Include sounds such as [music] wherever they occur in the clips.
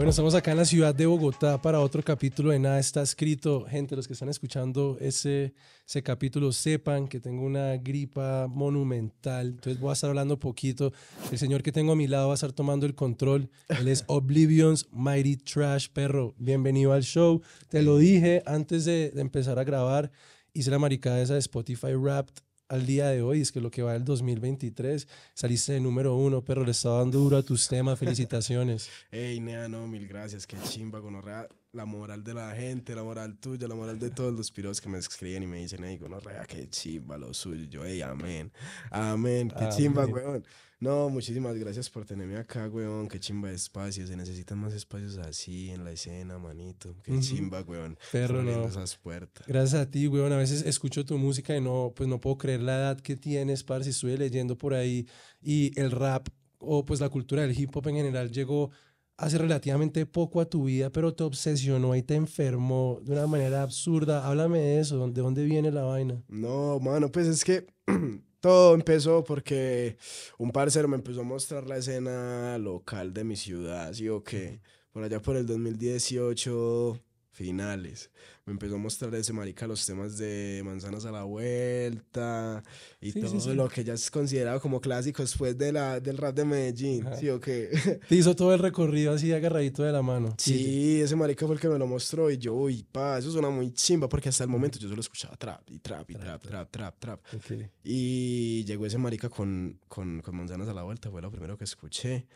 Bueno, estamos acá en la ciudad de Bogotá para otro capítulo de Nada está escrito. Gente, los que están escuchando ese, ese capítulo, sepan que tengo una gripa monumental. Entonces voy a estar hablando poquito. El señor que tengo a mi lado va a estar tomando el control. Él es Oblivion's Mighty Trash Perro. Bienvenido al show. Te lo dije antes de, de empezar a grabar. Hice la maricada esa de Spotify Wrapped al día de hoy, es que lo que va del 2023, saliste de número uno, pero le estaba dando duro a tus temas, felicitaciones. [laughs] Ey, nea, no, mil gracias, qué chimba, gonorrea, la moral de la gente, la moral tuya, la moral de todos los piros que me escriben y me dicen, ey, gonorrea, qué chimba lo suyo, ey, amén, amén, qué chimba, weón. No, muchísimas gracias por tenerme acá, weón. Qué chimba de espacio. Se necesitan más espacios así en la escena, manito. Qué chimba, weón. Perro, no. puertas. Gracias a ti, weón. A veces escucho tu música y no, pues no puedo creer la edad que tienes, par. Si estuve leyendo por ahí y el rap o pues la cultura del hip hop en general llegó hace relativamente poco a tu vida, pero te obsesionó y te enfermó de una manera absurda. Háblame de eso, ¿de dónde viene la vaina? No, mano, pues es que [clears throat] todo empezó porque un parcero me empezó a mostrar la escena local de mi ciudad, así que Por allá por el 2018 finales. Me empezó a mostrar ese marica los temas de Manzanas a la Vuelta y todo lo que ya es considerado como clásico después de la, del rap de Medellín, ¿sí o qué? [laughs] Te hizo todo el recorrido así agarradito de la mano. Sí, ese marica fue el que me lo mostró y yo, uy, pa, eso suena muy chimba porque hasta el momento yo solo escuchaba trap y trap y trap, trap, trap, trap. trap. Y llegó ese marica con, con, con Manzanas a la Vuelta, fue lo primero que escuché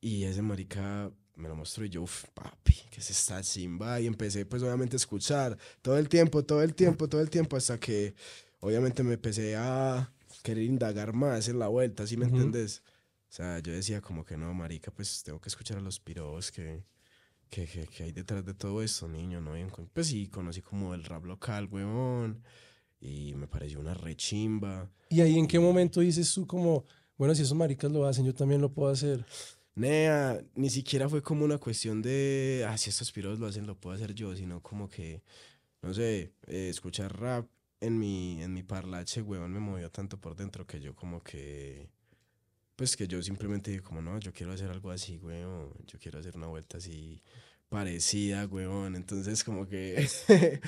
y ese marica me lo mostró y yo, papi, que se está simba? Y empecé pues obviamente a escuchar todo el tiempo, todo el tiempo, todo el tiempo, hasta que obviamente me empecé a querer indagar más en la vuelta, ¿sí me entiendes? O sea, yo decía como que no, marica, pues tengo que escuchar a los piros que, que, que, hay detrás de todo esto, niño, ¿no? pues sí, conocí como el rap local, weón y me pareció una rechimba. ¿Y ahí en qué momento dices tú como, bueno, si esos maricas lo hacen, yo también lo puedo hacer? Nea, ni siquiera fue como una cuestión de, ah, si estos piros lo hacen, lo puedo hacer yo, sino como que, no sé, eh, escuchar rap en mi, en mi parlache, weón, me movió tanto por dentro que yo como que, pues que yo simplemente dije como, no, yo quiero hacer algo así, weón, yo quiero hacer una vuelta así parecida, weón, entonces como que, [laughs]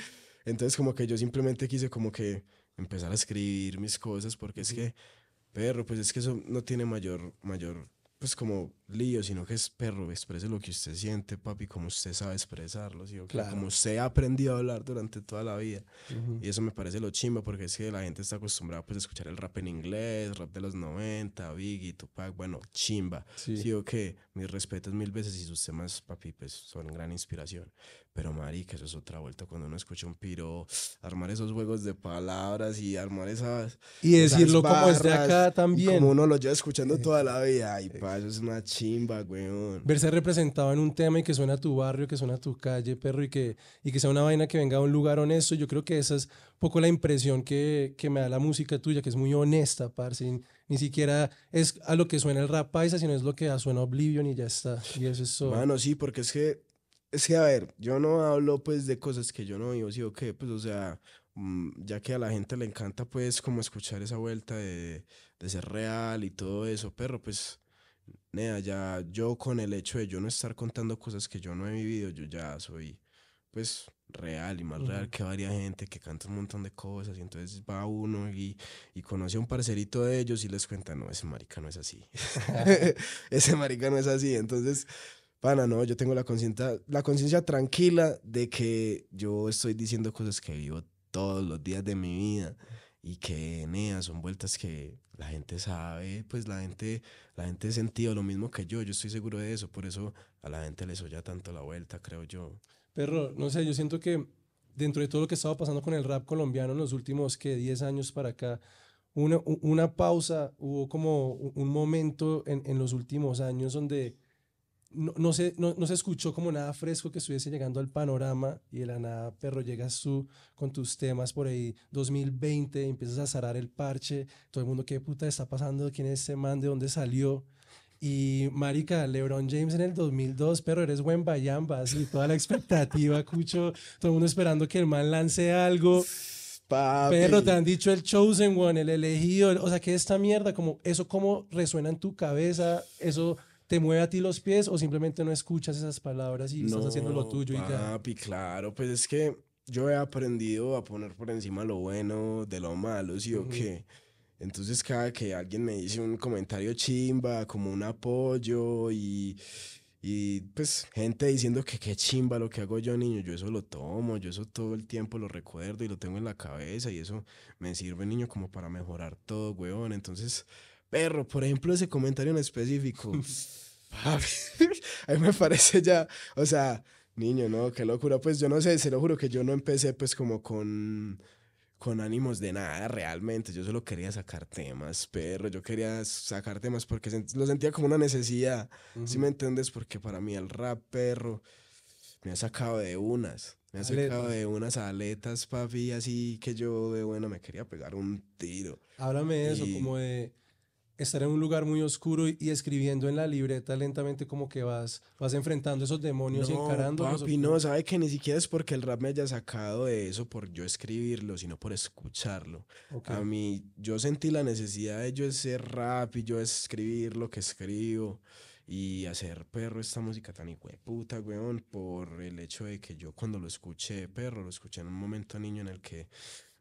entonces como que yo simplemente quise como que empezar a escribir mis cosas porque es que, perro, pues es que eso no tiene mayor, mayor pues como lío, sino que es perro, exprese lo que usted siente, papi, como usted sabe expresarlo, ¿sí? claro. como usted ha aprendido a hablar durante toda la vida. Y eso me parece lo chimba, porque es que la gente está acostumbrada pues, a escuchar el rap en inglés, rap de los 90, Biggie, Tupac, bueno, chimba. Sí. o mis respetos mil veces y sus temas, papi, pues son gran inspiración. Pero marica, eso es otra vuelta cuando uno escucha un piro, [sniffs] armar esos juegos de palabras y armar esas... Y decirlo como es acá también. Como uno lo lleva escuchando toda la vida. Ay, pa, eso es una chimba, weón. Verse representado en un tema y que suena a tu barrio, que suena a tu calle, perro, y que, y que sea una vaina que venga a un lugar honesto. Yo creo que esas poco la impresión que, me da la música tuya, que es muy honesta, parce. Ni siquiera es a lo que suena el rap paisa, sino es lo que suena Oblivion y ya está. Y eso es todo. Bueno, sí, porque es que, es que, a ver, yo no hablo pues de cosas que yo no digo, sí o pues, o sea, mm, ya que a la gente le encanta pues como escuchar esa vuelta de, ser real y todo eso, pero pues... Nea, ya yo con el hecho de yo no estar contando cosas que yo no he vivido, yo ya soy, pues, real y más real que varias gente que canta un montón de cosas y entonces va uno y, conoce a un parcerito de ellos y les cuenta, no, ese marica no es así, [laughs] ese marica no es así, entonces, pana, no, yo tengo la conciencia la tranquila de que yo estoy diciendo cosas que vivo todos los días de mi vida y que nea, son vueltas que la gente sabe, pues la gente, la gente ha sentido lo mismo que yo, yo estoy seguro de eso, por eso a la gente les oye tanto la vuelta, creo yo. Perro, no sé, yo siento que dentro de todo lo que estaba pasando con el rap colombiano en los últimos, que 10 años para acá, una, pausa, hubo como un momento en, los últimos años donde no, se, no, se escuchó como nada fresco que estuviese llegando al panorama y de la nada, perro, llegas tú con tus temas por ahí, 2020, empiezas a zarar el parche, todo el mundo, ¿qué puta está pasando? ¿Quién es ese man? ¿De dónde salió? Y marica, LeBron James en el 2002, pero eres buen bayambas y toda la expectativa, [laughs] Cucho, todo el mundo esperando que el man lance algo. Papi. Pero te han dicho el chosen one, el elegido, o sea, que esta mierda, como eso cómo resuena en tu cabeza, eso te mueve a ti los pies o simplemente no escuchas esas palabras y estás haciendo lo tuyo papi, y claro, pues es que yo he aprendido a poner por encima lo bueno de lo malo, ¿sí o qué? Entonces cada que alguien me dice un comentario chimba, como un apoyo y, pues gente diciendo que qué chimba lo que hago yo niño, yo eso lo tomo, yo eso todo el tiempo lo recuerdo y lo tengo en la cabeza y eso me sirve niño como para mejorar todo, weón. Entonces, perro, por ejemplo, ese comentario en específico, a [laughs] mí [laughs] me parece ya, o sea, niño, no, qué locura, pues yo no sé, se lo juro que yo no empecé pues como con con ánimos de nada realmente. Yo solo quería sacar temas, perro. Yo quería sacar temas porque lo sentía como una necesidad. si me entiendes? Porque para mí el rap, perro, me ha sacado de unas. Me ha sacado de unas aletas, papi, así que yo de bueno me quería pegar un tiro. Háblame de eso, como de estar en un lugar muy oscuro y escribiendo en la libreta lentamente como que vas, vas enfrentando esos demonios y encarándolos. Papi, no, sabe que ni siquiera es porque el rap me haya sacado de eso por yo escribirlo, sino por escucharlo. A mí, yo sentí la necesidad de yo ser rap y yo escribir lo que escribo y hacer perro esta música tan puta, weón, por el hecho de que yo cuando lo escuché perro, lo escuché en un momento niño en el que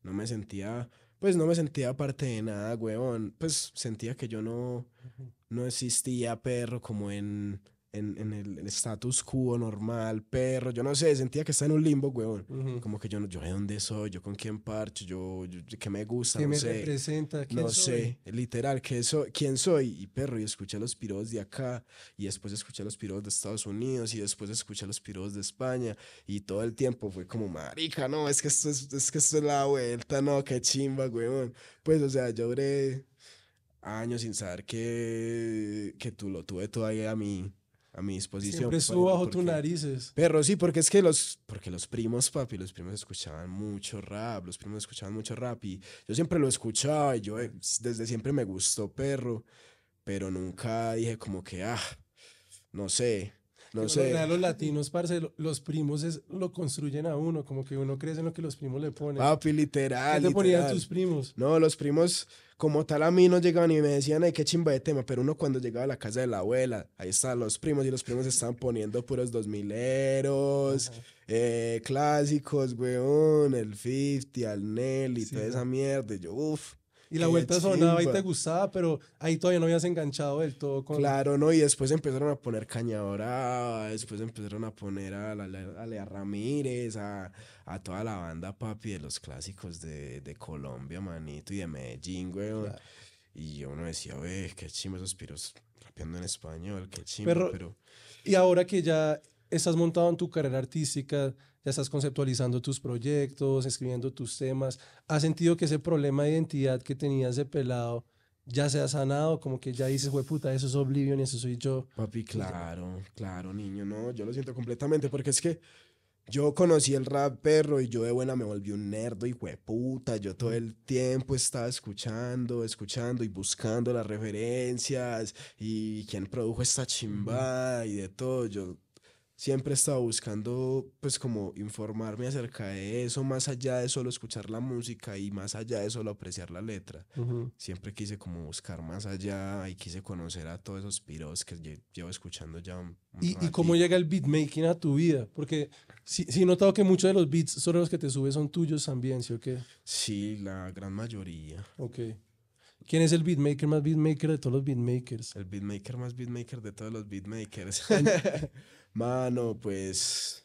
no me sentía pues no me sentía parte de nada, huevón. Pues sentía que yo no, no existía perro como en en, en, el, status quo normal, perro, yo no sé, sentía que estaba en un limbo, weón. Como que yo, yo de dónde soy, yo con quién parcho, yo, qué me gusta, ¿Qué no sé. representa? no sé, literal, ¿qué ¿quién soy? Y perro, y escuché los piros de acá, y después escuché los piros de Estados Unidos, y después escuché los piros de España, y todo el tiempo fue como, marica, no, es que esto es, que esto es la vuelta, no, qué chimba, weón. Pues, o sea, yo años sin saber que, que tú lo tuve todavía a mí a mi disposición. Siempre estuvo pues, bajo tus narices. Pero sí, porque es que los, porque los primos, papi, los primos escuchaban mucho rap, los primos escuchaban mucho rap y yo siempre lo escuchaba y yo eh, desde siempre me gustó perro, pero nunca dije como que, ah, no sé, no los latinos, parce, los primos es, lo construyen a uno, como que uno crece en lo que los primos le ponen. Ah, literal. ¿Qué te ponían tus primos? No, los primos, como tal, a mí no llegaban y me decían, ay, qué chimba de tema. Pero uno cuando llegaba a la casa de la abuela, ahí están los primos y los primos estaban poniendo puros dos mileros, eh, clásicos, weón, el 50, al Nelly, toda esa mierda. yo, uff. Y la vuelta sonaba y te gustaba, pero ahí todavía no habías enganchado del todo. Con... Claro, no, y después empezaron a poner Cañadora, después empezaron a poner a, Lea Ramírez, a, a, toda la banda papi de los clásicos de, Colombia, manito, y de Medellín, güey. Y yo uno decía, güey, qué chimba esos piros rapeando en español, qué chimba, pero... Y ahora que ya estás montado en tu carrera artística, ya estás conceptualizando tus proyectos, escribiendo tus temas. ¿Has sentido que ese problema de identidad que tenías de pelado ya se ha sanado? Como que ya dices, güey, eso es Oblivion, eso soy yo. Papi, claro, claro, niño, no, yo lo siento completamente porque es que yo conocí el rap perro y yo de buena me volví un nerdo y puta, yo todo el tiempo estaba escuchando, escuchando y buscando las referencias y quién produjo esta chimba y de todo, yo siempre he estado buscando pues como informarme acerca de eso, más allá de solo escuchar la música y más allá de solo apreciar la letra. Siempre quise como buscar más allá y quise conocer a todos esos piros que llevo escuchando ya. ¿Y, ¿Y, cómo llega el beatmaking a tu vida? Porque sí, he notado que muchos de los beats sobre los que te subes son tuyos también, ¿sí o qué? Sí, la gran mayoría. Ok. ¿Quién es el beatmaker más beatmaker de todos los beatmakers? El beatmaker más beatmaker de todos los beatmakers. [laughs] Mano, pues.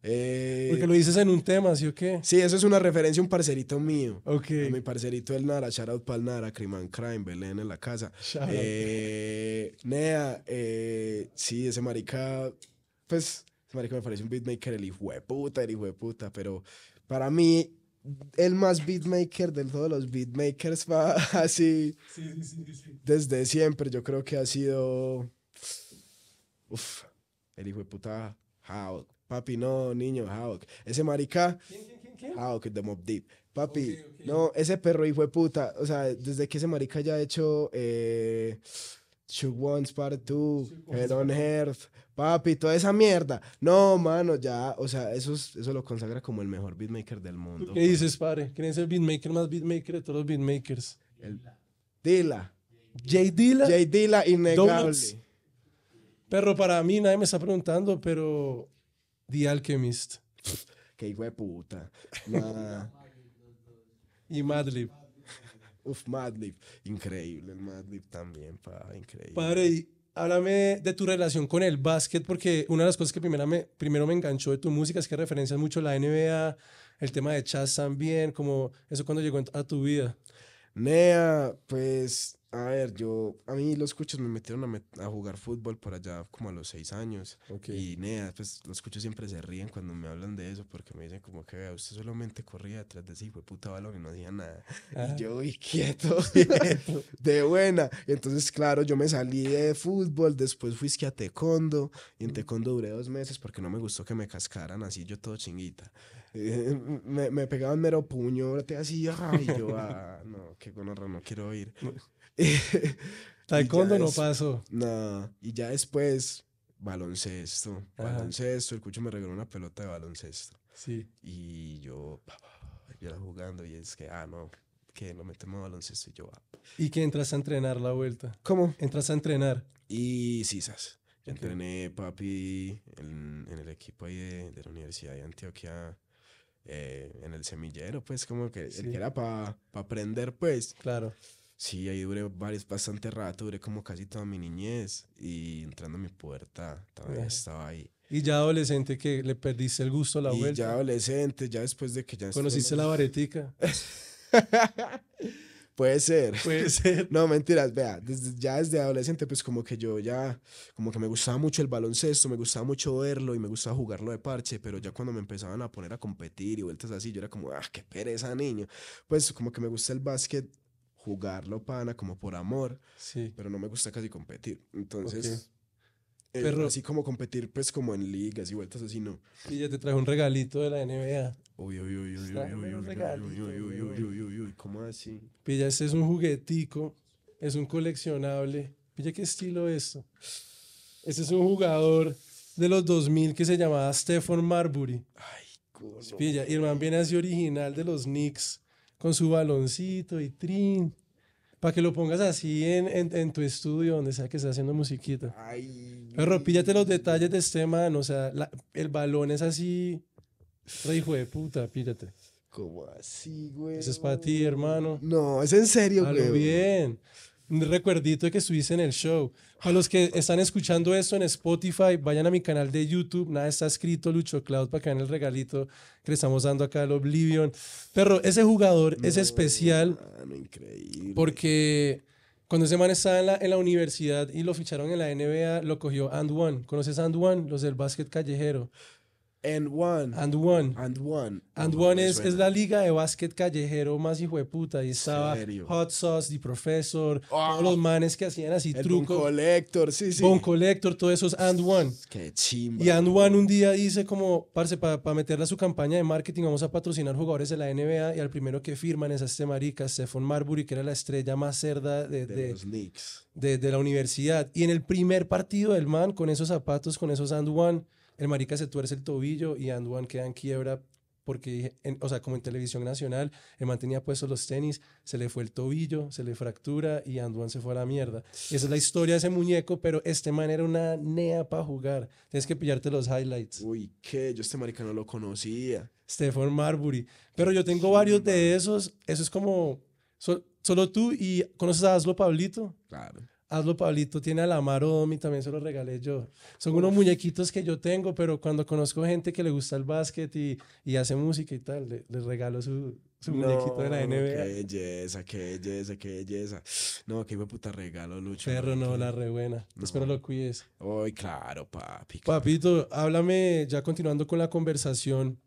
Eh, Porque lo dices en un tema, ¿sí o qué? Sí, eso es una referencia a un parcerito mío. Ok. mi parcerito el Nara, shout pal Nara, Criman Crime, Belén en la casa. Eh, Nea, eh, sí, ese marica, pues, ese marica me parece un beatmaker, el hijo de puta, el hijo de puta, pero para mí el más beatmaker de todos los beatmakers va [laughs] así sí, sí, sí, desde siempre. Yo creo que ha sido uf, el hijo de puta Hawk. Papi, no, niño, Hawk. Ese marica, ¿Quién, Hawk The Mob Deep. Papi, no, ese perro hijo de puta. O sea, desde que ese marica ya ha hecho eh, Shook Ones Part 2, Head on Papi, toda esa mierda. No, mano, ya, o sea, eso, eso lo consagra como el mejor beatmaker del mundo. ¿Qué dices, padre? ¿Quién es el beatmaker más beatmaker de todos los beatmakers? Dila. J Dila. J Dila, innegable. Perro, para mí, nadie me está preguntando, pero The Alchemist. Qué hijo de puta. [laughs] y Madlib. Uf, Madlib. Increíble Madlib también, pa, increíble. Padre, háblame de tu relación con el básquet, porque una de las cosas que primero me, primero me enganchó de tu música es que referencias mucho la NBA, el tema de Chaz también, como eso cuando llegó a tu vida. Nea, pues, a ver, yo, a mí los cuchos me metieron a, jugar fútbol por allá como a los seis años. Y Nea, pues los cuchos siempre se ríen cuando me hablan de eso porque me dicen como que usted solamente corría detrás de sí, fue puta balón y no hacía nada. Y ah. yo, y quieto, [laughs] [laughs] de buena. Y entonces, claro, yo me salí de fútbol, después fui a tecondo y en tecondo duré dos meses porque no me gustó que me cascaran así yo todo chinguita. Eh, me, pegaba pegaban mero puño, ahora te hacía, y yo, ah, no, qué gonorra, no quiero ir. Taekwondo no [laughs] pasó. No, y ya después, baloncesto, baloncesto, el cucho me regaló una pelota de baloncesto. Sí. Y yo, yo jugando y es que, ah, no, que no metemos baloncesto y yo, ah. ¿Y que entras a entrenar la vuelta? ¿Cómo? Entras a entrenar. Y sisas. Yo entrené, papi, en, el equipo ahí de la Universidad de Antioquia eh, en el semillero, pues como que, era para aprender, pues. Claro. Sí, ahí duré varios, bastante rato, duré como casi toda mi niñez y entrando a mi puerta también estaba ahí. Y ya adolescente que le perdiste el gusto a la y Ya adolescente, ya después de que ya... Conociste la varetica. [laughs] [laughs] Puede ser. [laughs] Puede ser. No, mentiras, vea, desde, ya desde adolescente, pues como que yo ya, como que me gustaba mucho el baloncesto, me gustaba mucho verlo y me gustaba jugarlo de parche, pero ya cuando me empezaban a poner a competir y vueltas así, yo era como, ah, qué pereza, niño. Pues como que me gusta el básquet, jugarlo, pana, como por amor, sí. pero no me gusta casi competir. Entonces, así como competir, pues como en ligas y vueltas así, no. Y ya te trajo un regalito de la NBA. Uy, uy, uy, uy, uy, uy, uy, uy, uy, uy, uy, uy, uy, ¿cómo así? Pilla, este es un juguetico, es un coleccionable. Pilla, ¿qué estilo esto? Este es un jugador de los 2000 que se llamaba Stephen Marbury. Ay, coño. Pilla, y viene así original de los Knicks, con su baloncito y trin. Para que lo pongas así en, en, tu estudio, donde sea que estés haciendo musiquita. Ay, pero píllate los detalles de este man, o sea, el balón es así, re hijo de puta, píllate. ¿Cómo así, güey? Eso es para ti, hermano. No, es en serio, güey. bien. Un recuerdito de que estuviste en el show. Para los que están escuchando esto en Spotify, vayan a mi canal de YouTube. Nada está escrito, Lucho Cloud, para que vean el regalito que le estamos dando acá al Oblivion. Pero ese jugador es especial. me increíble. Porque cuando ese man estaba en la, universidad y lo ficharon en la NBA, lo cogió And One. ¿Conoces And Los del básquet callejero. And One. And One. And One. And One es, la liga de básquet callejero más hijo de puta. y estaba Hot Sauce, The Professor, ah. todos los manes que hacían así trucos. Bon Collector, sí, sí. Bon Collector, todos esos And One. Qué Y And One un día dice como, parce, para meterla a su campaña de marketing vamos a patrocinar jugadores de la NBA y al primero que firman es a este marica, Stephon Marbury, que era la estrella más cerda de, de, los de la universidad. Y en el primer partido del man, con esos zapatos, con esos And One el marica se tuerce el tobillo y Anduan queda en quiebra porque, o sea, como en televisión nacional, el mantenía puestos los tenis, se le fue el tobillo, se le fractura y Anduan se fue a la mierda. esa es la historia de ese muñeco, pero este man era una nea para jugar. Tienes que pillarte los highlights. Uy, ¿qué? Yo este marica no lo conocía. Stephen Marbury. Pero yo tengo varios de esos. Eso es como... solo tú y conoces a Aslo Pablito. Claro hazlo Pablito, tiene a la Maromi, también se lo regalé yo. Son unos muñequitos que yo tengo, pero cuando conozco gente que le gusta el básquet y, y hace música y tal, les le regalo su, su muñequito de la NBA. Qué belleza, qué belleza, qué belleza. No, qué puta regalo, Lucho. Perro, no, la re buena. Espero lo cuides. Ay, claro, papi. Papito, háblame, ya continuando con la conversación.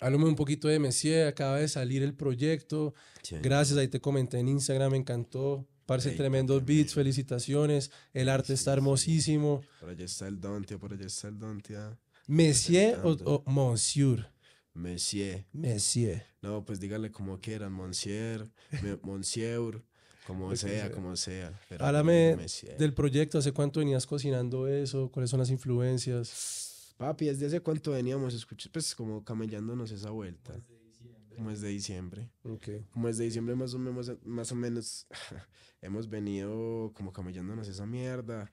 Háblame un poquito de Messier, acaba de salir el proyecto. Gracias, ahí te comenté en Instagram, me encantó. Parce, tremendos beats, felicitaciones. El arte está hermosísimo. Por allá está el Don, tío, por allá está el Don, tía. Monsieur o, Monsieur. Monsieur. Monsieur. No, pues díganle como quieran, Monsieur, [laughs] Monsieur, como sea, como sea. Háblame eh, del proyecto, ¿hace cuánto venías cocinando eso? ¿Cuáles son las influencias? Papi, ¿desde hace cuánto veníamos? escuchando. pues como camellándonos esa vuelta. Pues, como de diciembre. como es de diciembre más o menos, más o menos [laughs] hemos venido como camellándonos esa mierda.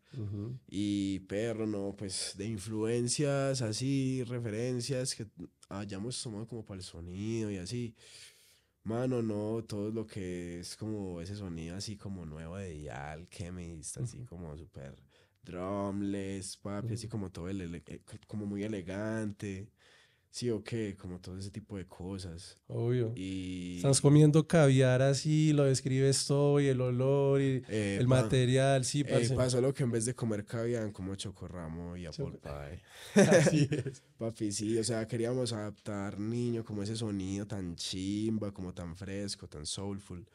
Y perro, no, pues de influencias así, referencias que hayamos tomado como para el sonido y así. Mano, no, todo lo que es como ese sonido así como nuevo de Dial, que me así como súper drumless, papi, así como todo el, como muy elegante. Sí, qué? como todo ese tipo de cosas. Obvio. Y... Estás comiendo caviar así, lo describes todo, y el olor, y el material, sí, eh, pasó lo que en vez de comer caviar, como chocorramo y apple pie. [laughs] [laughs] Papi, sí, o sea, queríamos adaptar niño como ese sonido tan chimba, como tan fresco, tan soulful,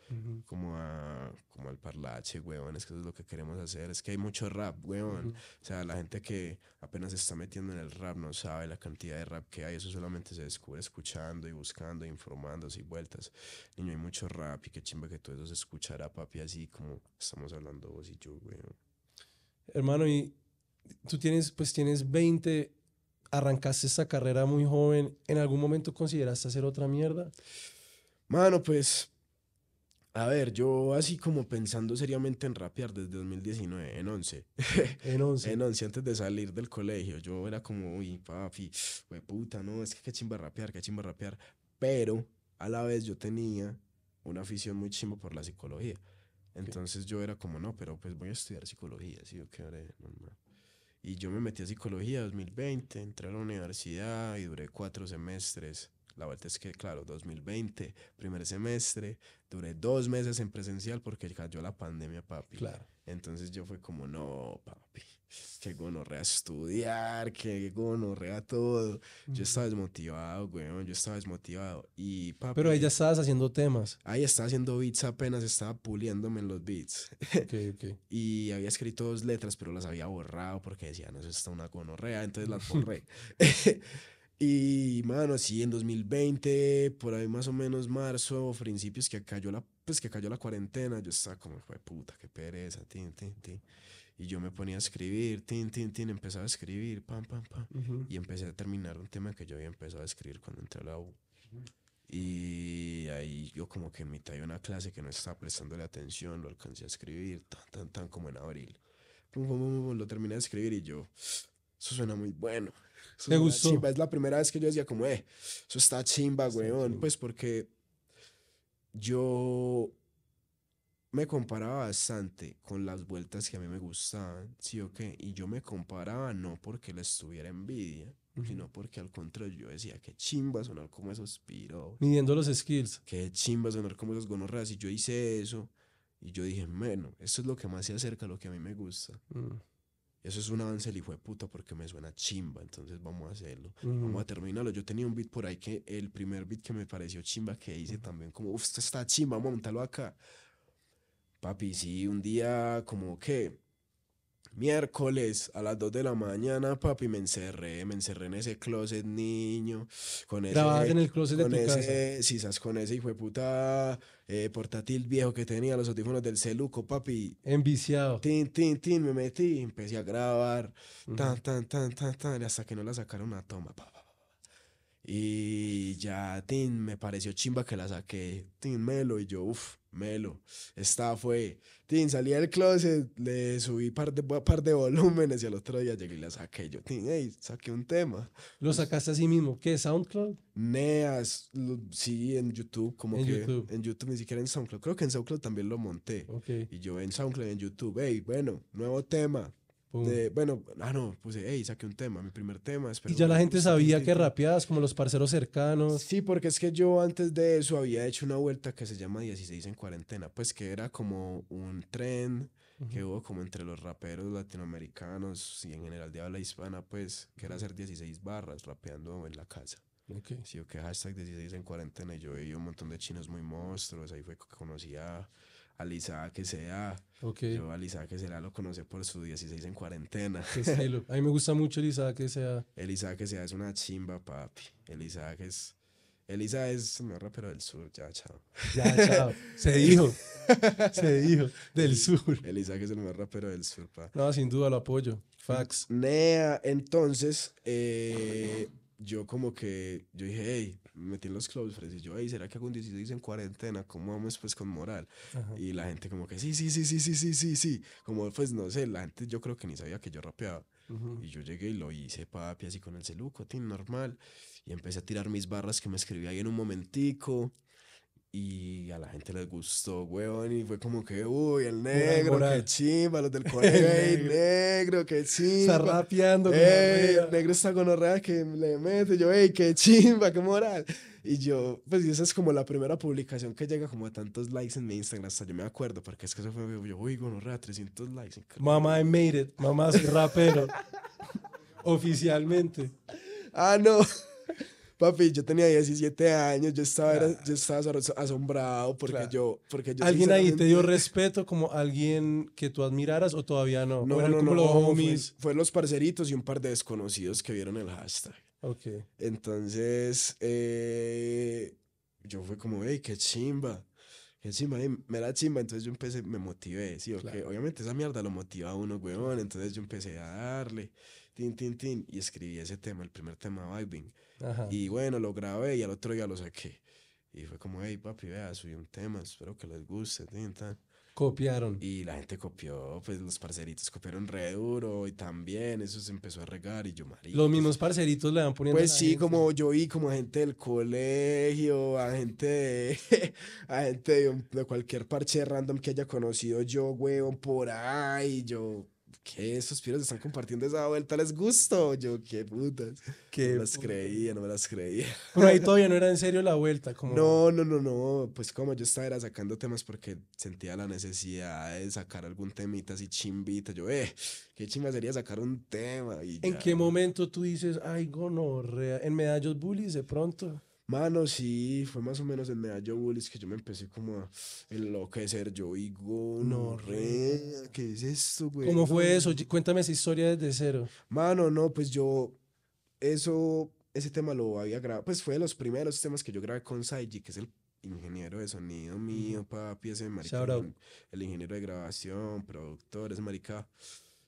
como, a, como al parlache, weón. Es que eso es lo que queremos hacer. Es que hay mucho rap, weón. O sea, la gente que apenas se está metiendo en el rap no sabe la cantidad de rap que hay. Eso solamente se descubre escuchando y buscando, informándose y vueltas. Niño, hay mucho rap y qué chimba que todo eso se escuchará, papi, así como estamos hablando vos y yo, weón. Hermano, y tú tienes, pues tienes 20 arrancaste esta carrera muy joven, ¿en algún momento consideraste hacer otra mierda? Mano, pues, a ver, yo así como pensando seriamente en rapear desde 2019, en 11. [laughs] En 11. en 11, antes de salir del colegio, yo era como, uy, papi, puta, no, es que qué chimba rapear, qué chimba rapear. Pero a la vez yo tenía una afición muy chimba por la psicología. Entonces yo era como, no, pero pues voy a estudiar psicología, sí, yo qué haré, y yo me metí a psicología 2020, entré a la universidad y duré cuatro semestres. La verdad es que, claro, 2020, primer semestre, duré dos meses en presencial porque cayó la pandemia, papi. Claro. Entonces yo fui como, no, papi que gonorrea estudiar, que gonorrea todo. Yo estaba desmotivado, güey, yo estaba desmotivado. Y, Pero ahí ya estabas haciendo temas. Ahí estaba haciendo beats apenas, estaba puliéndome en los beats. [laughs] y había escrito dos letras, pero las había borrado porque decía, no, eso está una gonorrea, entonces las [laughs] borré. [laughs] Y, mano, sí, en 2020, por ahí más o menos marzo o principios que cayó la, pues, que cayó la cuarentena, yo estaba como, fue puta, qué pereza, ti ti tin. Y yo me ponía a escribir, tin, tin, tin, empezaba a escribir, pam, pam, pam. Y empecé a terminar un tema que yo había empezado a escribir cuando entré a la U. Y ahí yo como que en mitad de una clase que no estaba prestando la atención, lo alcancé a escribir, tan, tan, tan, como en abril. lo terminé de escribir y yo, eso suena muy bueno. Eso gustó? Es la primera vez que yo decía como, eh, eso está chimba, weón. Pues porque yo me comparaba bastante con las vueltas que a mí me gustaban, ¿sí o qué? Y yo me comparaba no porque le estuviera envidia, sino porque al contrario yo decía, qué chimba sonar como esos piro. Midiendo los skills. Qué chimba sonar como esos gonorras. Y yo hice eso. Y yo dije, bueno, eso es lo que más se acerca a lo que a mí me gusta. Mm. Eso es un avance, el hijo de puta, porque me suena chimba. Entonces vamos a hacerlo. Vamos a terminarlo. Yo tenía un beat por ahí que el primer beat que me pareció chimba que hice también, como, uff, está chimba, vamos a montarlo acá Papi, sí, un día como que miércoles a las 2 de la mañana, papi, me encerré, me encerré en ese closet, niño. Con ese, en el closet de tu casa. con ese hijo de puta eh, portátil viejo que tenía, los audífonos del celuco, papi. Enviciado. Tin, tin, tin, me metí, empecé a grabar, tan, tan, tan, tan, tan, hasta que no la sacaron una toma, papá. Y ya, tin, me pareció chimba que la saqué, tin, melo, y yo, uff, melo, esta fue, tin, salí del closet, le subí par par de volúmenes y al otro día llegué y la saqué, yo, tin, hey, saqué un tema. ¿Lo pues sacaste así mismo? ¿Qué, SoundCloud? Neas, sí, en YouTube, como que en YouTube, ni siquiera en SoundCloud, creo que en SoundCloud también lo monté. Okay. Y yo en SoundCloud, en YouTube, hey, bueno, nuevo tema, bueno, ah, no, pues hey, saqué un tema, mi primer tema. Y ya la gente sabía que rapeabas, como los parceros cercanos. Sí, porque es que yo antes de eso había hecho una vuelta que se llama 16 en cuarentena, pues que era como un tren que hubo como entre los raperos latinoamericanos y en general de habla hispana, pues, que era hacer 16 barras rapeando en la casa. Ok. Sí, o que hashtag 16 en cuarentena. Y yo veía un montón de chinos muy monstruos. Ahí fue que conocía Elisa que sea. Yo a que será lo conocí por su 16 en cuarentena. [laughs] A mí me gusta mucho Elisa que sea. Elisa que sea es una chimba, papi. Elisa que es. Elisa es mejor rapero del sur, ya chao. Ya chao. [laughs] Se dijo. [laughs] Se dijo. Del sur. Elisa que es el mejor rapero del sur, papi No, sin duda lo apoyo. Fax Nea, entonces, eh, yo como que, yo dije, hey, metí en los clubs, pero yo, hey, ¿será que hago un 16 en cuarentena? ¿Cómo vamos pues con moral? Y la gente como que, sí, sí, sí, sí, sí, sí, sí, sí. Como pues no sé, la gente yo creo que ni sabía que yo rapeaba. Y yo llegué y lo hice papi así con el celuco, tío, normal. Y empecé a tirar mis barras que me escribía ahí en un momentico. Y a la gente les gustó, weón. Y fue como que, uy, el negro, qué chimba, los del [laughs] colegio, el negro, qué chimba. Está rapeando, el negro está con que le mete. Yo, hey qué chimba, qué moral. Y yo, pues, esa es como la primera publicación que llega como de tantos likes en mi Instagram. Hasta yo me acuerdo, porque es que eso fue, yo, uy, gonorrea, 300 likes. Mamá, I made it. Mamá, soy rapero. [laughs] Oficialmente. Ah, no. Papi, yo tenía 17 años, yo estaba, yo estaba asombrado porque yo... Porque ¿Alguien ahí te dio respeto como alguien que tú admiraras o todavía no? No, no, no, como los homies? los parceritos y un par de desconocidos que vieron el hashtag. Ok. Entonces, eh, yo fue como, hey, qué chimba. Qué chimba, me da chimba. Entonces yo empecé, me motivé, sí, Obviamente esa mierda lo motiva a uno, weón. Entonces yo empecé a darle tin, tin, tin, y escribí ese tema, el primer tema, Vibing. Y bueno, lo grabé y al otro día lo saqué. Y fue como, hey, papi, vea, subí un tema, espero que les guste, Copiaron. Y la gente copió, pues los parceritos copiaron re duro y también eso se empezó a regar y yo, María. Los mismos pues parceritos le van poniendo. Pues sí, como yo vi como gente del colegio, a gente de, [laughs] a gente de, cualquier parche random que haya conocido yo, huevón, por ahí, yo, ¿Qué? Esos están compartiendo esa vuelta, les gusto. Yo, qué putas. no las creía, no me las creía. Pero ahí [laughs] todavía no era en serio la vuelta. Como... No, no, no, no. Pues como yo estaba sacando temas porque sentía la necesidad de sacar algún temita así chimbita. Yo, eh, qué chimba sería sacar un tema. Y ¿En qué momento tú dices, ay, gonorrea? ¿En medallos bullies de pronto? Mano, sí, fue más o menos en Medallo Bullies que yo me empecé como a enloquecer. Yo digo, no, re, ¿qué es esto, güey? ¿Cómo fue eso? Cuéntame esa historia desde cero. Mano, no, pues yo, eso, ese tema lo había grabado, pues fue de los primeros temas que yo grabé con Saiji, que es el ingeniero de sonido mío, papi, ese marica. El ingeniero de grabación, productor, ese marica.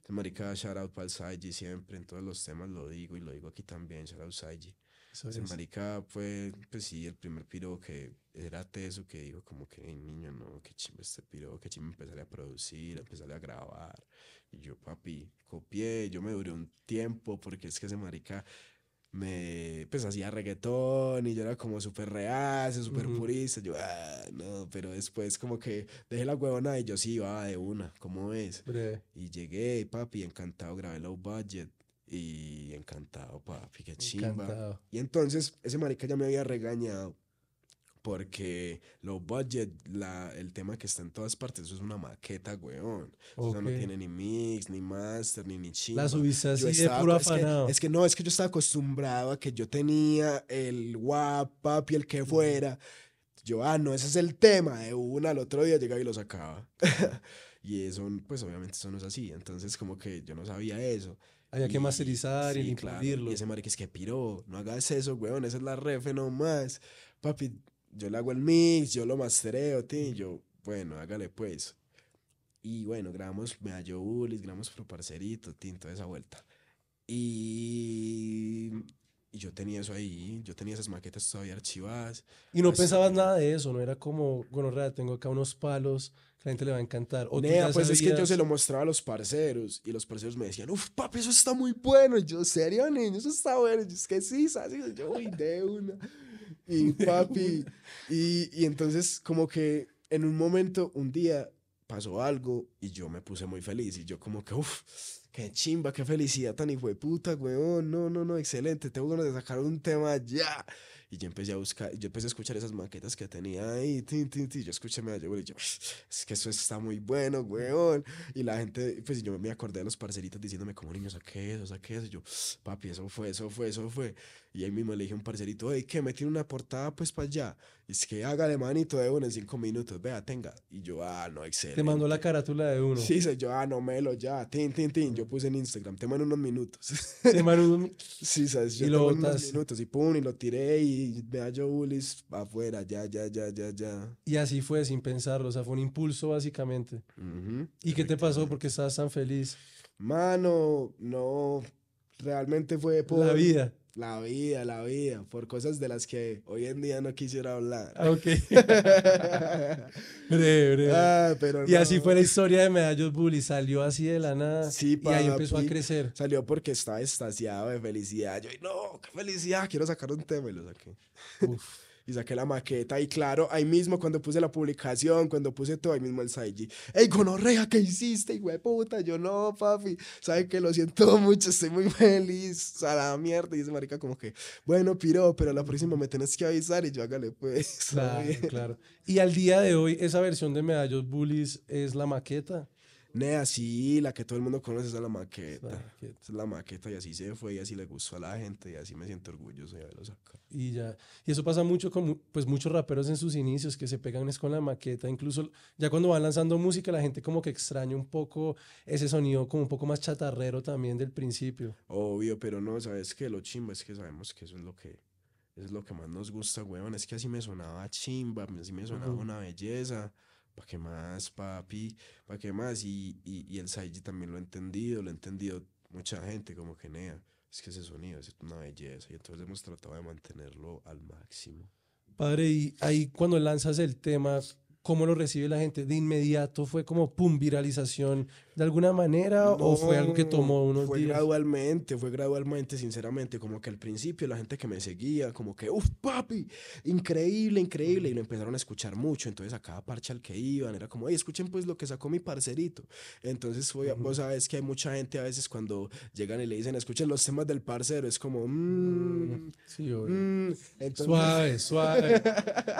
Ese marica, shout out para el Saiji siempre, en todos los temas lo digo y lo digo aquí también, shout out Saiji. Ese marica fue, pues sí, el primer piro que era teso, que digo como que, niño, no, que chimba este piro, que chimba empezaré a producir, empezaré a grabar. Y yo, papi, copié, yo me duré un tiempo porque es que ese marica me, pues hacía reggaetón y yo era como súper real súper purista, yo, ah, no, pero después como que dejé la huevona y yo sí iba de una, ¿cómo ves. Y llegué, papi, encantado, grabé low budget y encantado, papi, que chimba. Y entonces, ese marica ya me había regañado porque Lo budget, la, el tema que está en todas partes, eso es una maqueta, weón. no tiene ni mix, ni master, ni ni chimba. La así de puro afanado. Es que, no, es que yo estaba acostumbrado a que yo tenía el guapa, el que fuera. Yo, ah, no, ese es el tema. De una al otro día llegaba y lo sacaba. [laughs] y eso, pues obviamente eso no es así. Entonces, como que yo no sabía eso. Había que masterizar y limpiarlo Y ese marica es que piro, no hagas eso, weón, esa es la refe nomás. Papi, yo le hago el mix, yo lo mastereo, tío. yo, bueno, hágale pues. Y bueno, grabamos Me grabamos Pro Parcerito, tío, toda esa vuelta. Y yo tenía eso ahí, yo tenía esas maquetas todavía archivadas. Y no pues, pensabas nada de eso, no era como, bueno, real, tengo acá unos palos que la gente le va a encantar. O Nea, pues es que yo se lo mostraba a los parceros y los parceros me decían, uff, papi, eso está muy bueno. Y yo, serio, niño, eso está bueno. Y yo, es que sí, ¿sabes? Y yo, uy, de una. Y papi, y, y entonces como que en un momento, un día, pasó algo y yo me puse muy feliz y yo como que, uff, qué chimba, qué felicidad tan hijo de puta, weón, no, no, no, excelente, tengo ganas de sacar un tema ya. Y yo empecé a buscar, yo empecé a escuchar esas maquetas que tenía ahí, tin, yo escuché me y yo, es que eso está muy bueno, weón. Y la gente, pues yo me acordé de los parceritos diciéndome como niños, ¿a qué eso, saqué eso, y yo, papi, eso fue, eso fue, eso fue. Y ahí mismo le dije a un parcerito, hey, ¿qué? ¿Me tiene una portada pues para allá? es que hágale manito de uno en cinco minutos, vea, tenga. Y yo, ah, no, excelente. Te mandó la carátula de uno. Sí, yo, ah, no, melo, ya, tin, tin, tin. Yo puse en Instagram, te mando unos minutos. Te mando unos [laughs] minutos. Sí, sabes, yo y lo unos minutos y pum, y lo tiré y vea yo Ulis afuera, ya, ya, ya, ya, ya. Y así fue, sin pensarlo, o sea, fue un impulso básicamente. ¿Y qué te pasó? porque estabas tan feliz? Mano, no, realmente fue por... La vida la vida, la vida, por cosas de las que hoy en día no quisiera hablar. Ah, ok. [laughs] breve, ah, pero y así fue la historia de Medallos Bully, salió así de la nada sí, y ahí empezó a crecer. Salió porque estaba estasiado de felicidad. Yo, no, qué felicidad, quiero sacar un tema y lo saqué. Uf y saqué la maqueta y claro, ahí mismo cuando puse la publicación, cuando puse todo, ahí mismo el Saiji, hey, gonorrea, ¿qué hiciste, hijo puta? Yo no, papi, ¿sabes que lo siento [laughs] mucho, estoy muy feliz, a la mierda, y dice marica como que, bueno, piro, pero la próxima me tenés que avisar y yo hágale pues. [laughs] Claro, claro. Y al día de hoy, esa versión de Medallos Bullies es la maqueta. Nea, sí, la que todo el mundo conoce es la maqueta. Es la maqueta y así se fue y así le gustó a la gente y así me siento orgulloso de haberlo sacado. Y ya, y eso pasa mucho con pues muchos raperos en sus inicios que se pegan es con la maqueta, incluso ya cuando van lanzando música la gente como que extraña un poco ese sonido como un poco más chatarrero también del principio. Obvio, pero no, sabes que lo chimba es que sabemos que eso es lo que es lo que más nos gusta, weón, es que así me sonaba chimba, así me sonaba una belleza. ¿Para qué más, papi? ¿Para qué más? Y, y, y el Saiji también lo ha entendido, lo ha entendido mucha gente, como que Es que ese sonido es una belleza y entonces hemos tratado de mantenerlo al máximo. Padre, y ahí cuando lanzas el tema, ¿Cómo lo recibe la gente? ¿De inmediato fue como, pum, viralización de alguna manera o fue algo que tomó unos fue días? Fue gradualmente, fue gradualmente, sinceramente. Como que al principio la gente que me seguía, como que, uff, papi, increíble, increíble. Y lo empezaron a escuchar mucho. Entonces a cada parche al que iban era como, ay, escuchen pues lo que sacó mi parcerito. Entonces, fue, vos sabes que hay mucha gente a veces cuando llegan y le dicen, escuchen los temas del parcero, es como, mmm, sí, mm", suave, suave,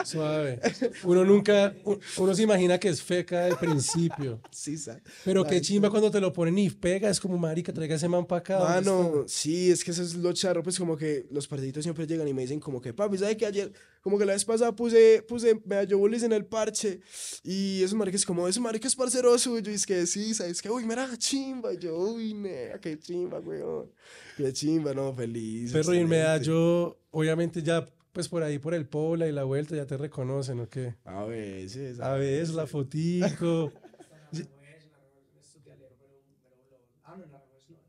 suave. Uno nunca uno, se imagina que es feca al principio. [laughs] Sí, sabe. Pero qué chimba cuando te lo ponen y pega, es como, marica, traiga ese man para acá. Ah, ¿no? sí, es que eso es lo charro, pues como que los partiditos siempre llegan y me dicen como que, papi, ¿sabes que ayer, como que la vez pasada puse, puse medallobolis en el parche y esos es como, esos es parcero suyo, y es que sí, ¿sabes que Uy, mira, chimba, yo, uy, qué chimba, weón. Qué chimba, no, feliz. Pero, y me yo, obviamente ya pues por ahí, por el Pobla y la vuelta, ya te reconocen, ¿o qué? A veces. A, veces, la fotico.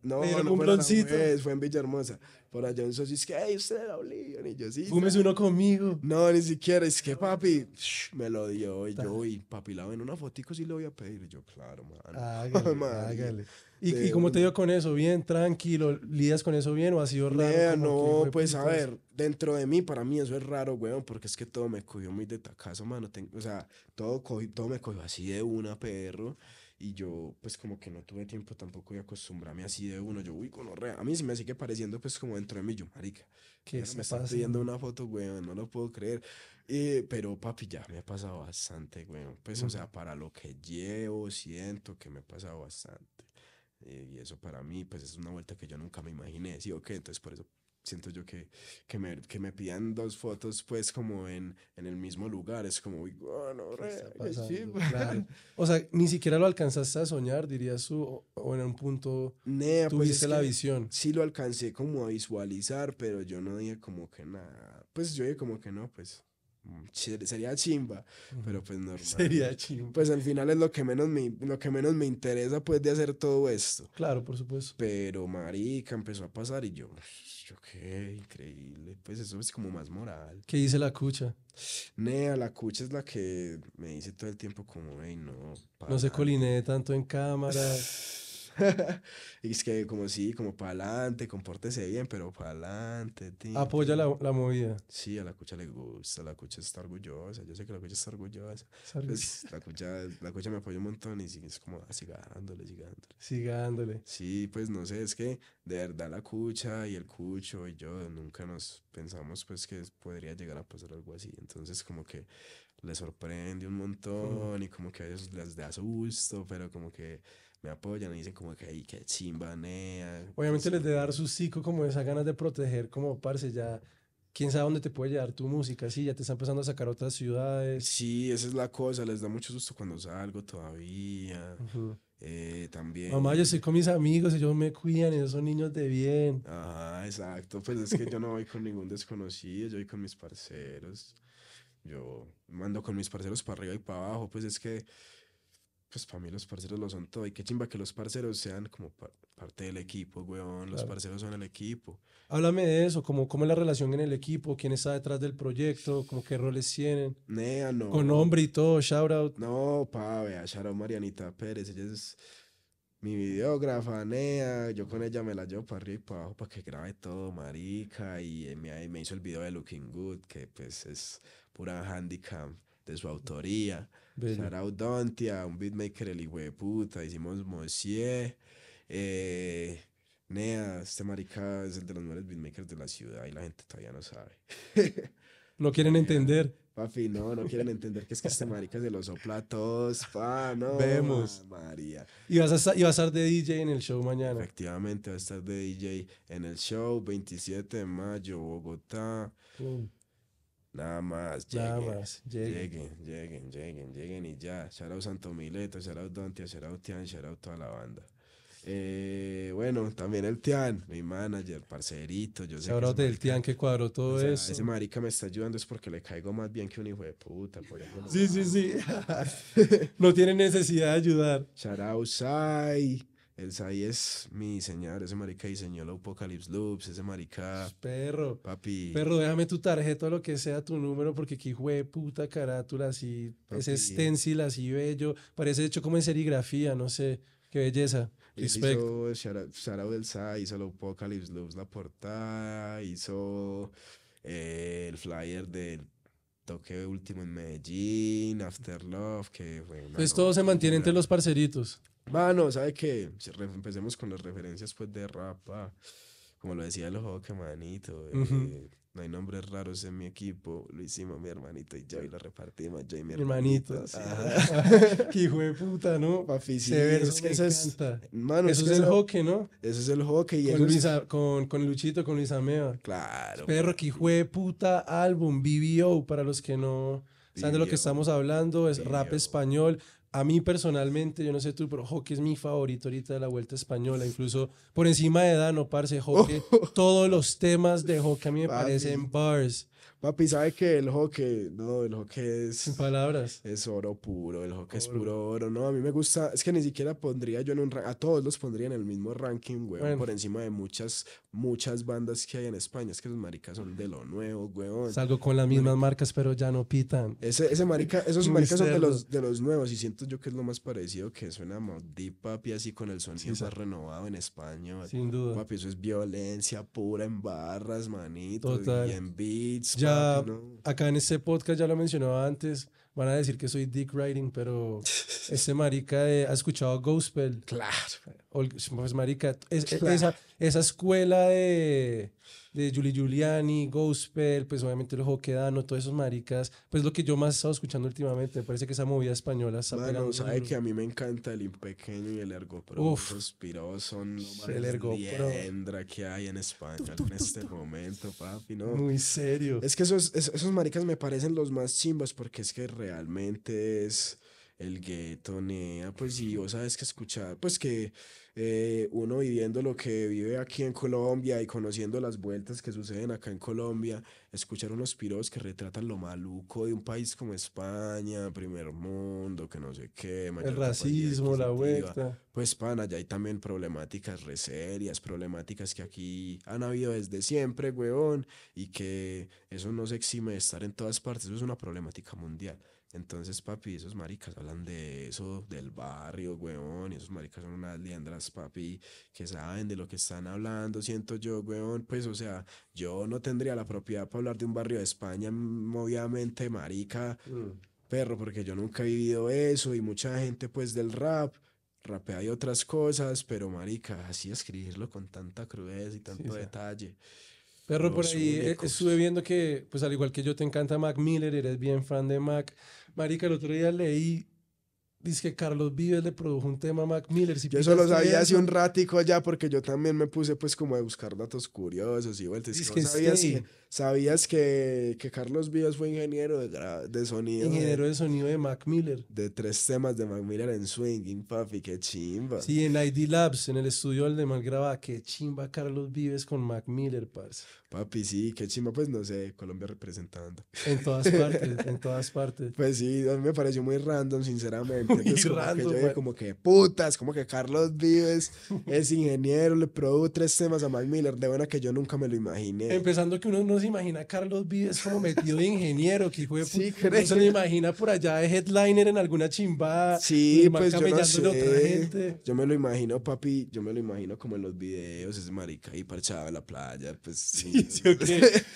No, no no un broncito. Fue, fue en Villahermosa. Por allá un socio, es que, hey, usted la obligan. Y yo, sí. Fumes uno conmigo. No, ni siquiera. Es que, papi, me lo dio. Y yo, y papi, la ven una fotico, sí le voy a pedir. Y yo, claro, mano. Hágale, [laughs] hágale. Y, cómo te dio con eso, bien, tranquilo, ¿Lidas con eso bien o ha sido raro. no, pues a ver, dentro de mí, para mí eso es raro, weón, porque es que todo me cogió muy de tacazo, mano. o sea, todo, me cogió así de una, perro. Y yo, pues como que no tuve tiempo tampoco de acostumbrarme así de uno. Yo, uy, con A mí sí me sigue pareciendo, pues como dentro de mí, yo, marica. me, me está pidiendo una foto, weón, no lo puedo creer. pero papi, ya me ha pasado bastante, weón. Pues, o mm. sea, para lo que llevo, siento que me ha pasado bastante. Eh, y eso para mí, pues es una vuelta que yo nunca me imaginé, ¿sí o qué? Entonces por eso siento yo que, que, me, que me pidan dos fotos pues como en, el mismo lugar, es como, bueno, oh, [laughs] claro. O sea, ni siquiera lo alcanzaste a soñar, dirías tú, o, en un punto pues, tuviste la visión. Sí lo alcancé como a visualizar, pero yo no dije como que nada, pues yo dije como que no, pues Mm, sería chimba, pero pues normal. Sería chimba. Pues al final es lo que menos me, lo que menos me interesa pues de hacer todo esto. Claro, por supuesto. Pero marica, empezó a pasar y yo, yo qué increíble, pues eso es como más moral. ¿Qué dice la cucha? Nea, la cucha es la que me dice todo el tiempo como, hey, no. No se colinee tanto en cámara. [laughs] [laughs] y es que como sí, como para adelante, compórtese bien, pero para adelante. Apoya la, la, movida. Sí, a la cucha le gusta, la cucha está orgullosa, yo sé que la cucha está orgullosa. Pues, la, cucha, la cucha me apoya un montón y es como así ah, sigándole. Sigándole. Sí, pues no sé, es que de verdad la cucha y el cucho y yo nunca nos pensamos pues que podría llegar a pasar algo así. Entonces como que le sorprende un mm. montón y como que a ellos les da susto, pero como que me apoyan y dicen como que ahí que chimbanea. Obviamente les de dar su psico como esas ganas de proteger, como parce, ya quién sabe dónde te puede llevar tu música, sí, ya te están empezando a sacar otras ciudades. Sí, esa es la cosa, les da mucho susto cuando salgo todavía. Eh, también. Mamá, yo estoy con mis amigos, ellos me cuidan, ellos son niños de bien. ah exacto. Pues es que yo no voy con ningún desconocido, yo voy con mis parceros. Yo mando con mis parceros para arriba y para abajo. Pues es que pues para mí los parceros lo son todo. Y qué chimba que los parceros sean como parte del equipo, weón. Los parceros son el equipo. Háblame de eso, como cómo es la relación en el equipo, quién está detrás del proyecto, como qué roles tienen. Nea, no. Con nombre y todo, shout out. No, pa, vea, shout out Marianita Pérez. Ella es mi videógrafa, Nea. Yo con ella me la llevo para arriba y para abajo para que grabe todo, marica. Y eh, me, me hizo el video de Looking Good, que pues es pura handicap de su autoría. Bello. un beatmaker el hijo de puta, hicimos Monsieur, eh, Nea, este marica es el de los mejores beatmakers de la ciudad y la gente todavía no sabe. no [laughs] quieren entender. Papi, no, no quieren entender que es que este [laughs] marica se de sopla a todos, pa, no. Vemos. María. Y vas, a estar, vas a estar de DJ en el show mañana. Efectivamente, va a estar de DJ en el show 27 de mayo, Bogotá. Nada más, lleguen, lleguen. lleguen, lleguen, lleguen, y ya. Shout Santo Mileto, shout Dante, shout Tian, shout toda la banda. Eh, bueno, también el Tian, mi manager, parcerito. Yo sé del Tian que cuadró todo o eso. Ese marica me está ayudando es porque le caigo más bien que un hijo de puta. por ejemplo sí, sí, sí. [laughs] no tiene necesidad de ayudar. Shout out Sai. El Sai es mi diseñador, ese marica diseñó el Apocalypse Loops, ese marica. Perro. Papi. Perro, déjame tu tarjeta o lo que sea tu número, porque aquí de puta carátula así, ese stencil así bello, parece hecho como en serigrafía, no sé, qué belleza. Hizo Hizo Sharao del Sai, hizo el Apocalypse Loops, la portada, hizo eh, el flyer del toque último en Medellín, After Love, que fue. Una pues todo se mantiene entre los parceritos. Mano, ¿sabe qué? Si empecemos con las referencias pues de rapa como lo decía el que manito. Eh, no hay nombres raros en mi equipo. Lo hicimos mi hermanito y yo y lo repartimos yo y mi hermanito. hermanito ah. [laughs] [laughs] puta, ¿no? Papi, es eso es, el hockey, ¿no? Eso es el hockey. Y con, con, con, Luchito, con Luis Ameba. Claro. Perro, que puta álbum, BBO, para los que no... ¿Saben de lo que estamos hablando? Es rap español a mí personalmente, yo no sé tú, pero hockey es mi favorito ahorita de la Vuelta Española, incluso por encima de Dano, parce, hockey, [laughs] todos los temas de hockey a mí me parecen bars. Papi, ¿sabe que el hockey? No, el hockey es... Palabras. Es oro puro, el hockey es puro oro. No, a mí me gusta, es que ni siquiera pondría yo en un... A todos los pondría en el mismo ranking, weón, por encima de muchas, muchas bandas que hay en España. Es que los maricas son de lo nuevo, weón. Salgo con las mismas marcas, pero ya no pitan. Ese, ese marica, esos maricas son de los, de los nuevos y siento yo que es lo más parecido que suena Maudí, papi, así con el sonido más renovado en España. Sin duda. Papi, eso es violencia pura en barras, manito, y en beats, ya acá, en este podcast ya lo mencionaba antes, van a decir que soy dick writing, pero [laughs] Ese marica ha escuchado Gospel. Claro. pues marica, Esa, esa, escuela de, de Julie Giuliani, Gospel, pues obviamente el Joquedano, todos esos maricas, pues lo que yo más he estado escuchando últimamente, me parece que esa movida española está sabe que a mí me encanta el Impequeño y el Ergo Pro. Uf. Los son el Ergo Pro. que hay en España en este momento, papi, ¿no? Muy serio. Es que esos, esos, esos maricas me parecen los más chimbos porque es que realmente es el guetonea, pues y vos sabes que escuchar, pues que eh, uno viviendo lo que vive aquí en Colombia y conociendo las vueltas que suceden acá en Colombia, escuchar unos piros que retratan lo maluco de un país como España, primer mundo, que no sé qué, el racismo, la vuelta. Pues pana, allá hay también problemáticas re problemáticas que aquí han habido desde siempre, weón, y que eso no se exime de estar en todas partes, eso es una problemática mundial. Entonces, papi, esos maricas hablan de eso, del barrio, weón. Y esos maricas son unas liendras, papi, que saben de lo que están hablando, siento yo, weón. Pues, o sea, yo no tendría la propiedad para hablar de un barrio de España, obviamente, marica, mm. perro, porque yo nunca he vivido eso. Y mucha gente, pues, del rap, rapea y otras cosas, pero, marica, así escribirlo con tanta crudez y tanto detalle. Perro, por ahí eh, estuve viendo que, pues al igual que yo te encanta Mac Miller, eres bien fan de Mac. Marica, el otro día leí, dice que Carlos Vives le produjo un tema a Mac Miller. Si eso lo sabía hace un ratico allá porque yo también me puse pues como a buscar datos curiosos y vueltas. Dice que, este ¿Sabías que, que Carlos Vives fue ingeniero de, de sonido? Ingeniero de, sonido de Mac Miller. De tres temas de Mac Miller en Swinging, papi, qué chimba. Sí, en ID Labs, en el estudio del de Mac grababa, qué chimba Carlos Vives con Mac Miller, parce. Papi, sí, qué chimba, pues no sé, Colombia representando. En todas partes, en todas partes. Pues sí, a mí me pareció muy random, sinceramente. Muy random. Como que yo como que putas, como que Carlos Vives es ingeniero, le produjo tres temas a Mac Miller, de buena que yo nunca me lo imaginé. Empezando que uno no imagina Carlos Vives como metido de ingeniero, que fue sí, se lo imagina por allá de headliner en alguna chimba, Sí, pues yo otra gente. Yo me lo imagino, papi, yo me lo imagino como en los videos, ese marica ahí parchado en la playa, pues sí. sí,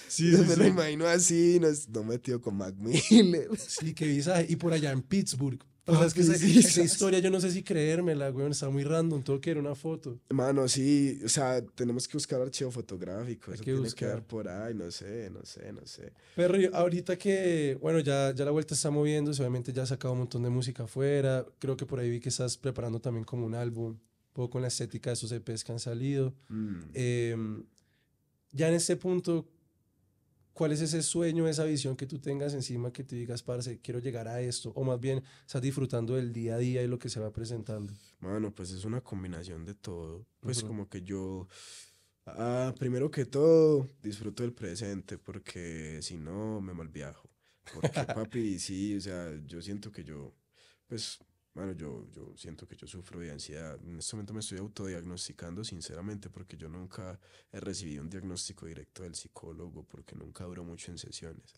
sí [laughs] yo me lo imagino así, no, no metido con Mac Miller. Sí, qué visaje. Y por allá en Pittsburgh, pues, ah, es que esa, historia yo no sé si creérmela, güey, Está muy random. todo que era una foto. Mano, sí. O sea, tenemos que buscar archivo fotográfico. Hay eso que tiene buscar. que dar por ahí. No sé, no sé, no sé. Pero ahorita que, bueno, ya, ya la vuelta está moviendo, Obviamente ya has sacado un montón de música afuera. Creo que por ahí vi que estás preparando también como un álbum. Un poco con la estética de esos EPs que han salido. Mm. Em, ya en ese punto, ¿Cuál es ese sueño, esa visión que tú tengas encima que te digas, parce, quiero llegar a esto? O más bien, estás disfrutando del día a día y lo que se va presentando. Bueno, pues es una combinación de todo. Pues como que yo, ah, primero que todo, disfruto del presente porque si no, me malviajo. Porque [laughs] papi, sí, o sea, yo siento que yo, pues bueno, yo, yo siento que yo sufro de ansiedad. En este momento me estoy autodiagnosticando sinceramente porque yo nunca he recibido un diagnóstico directo del psicólogo porque nunca duro mucho en sesiones.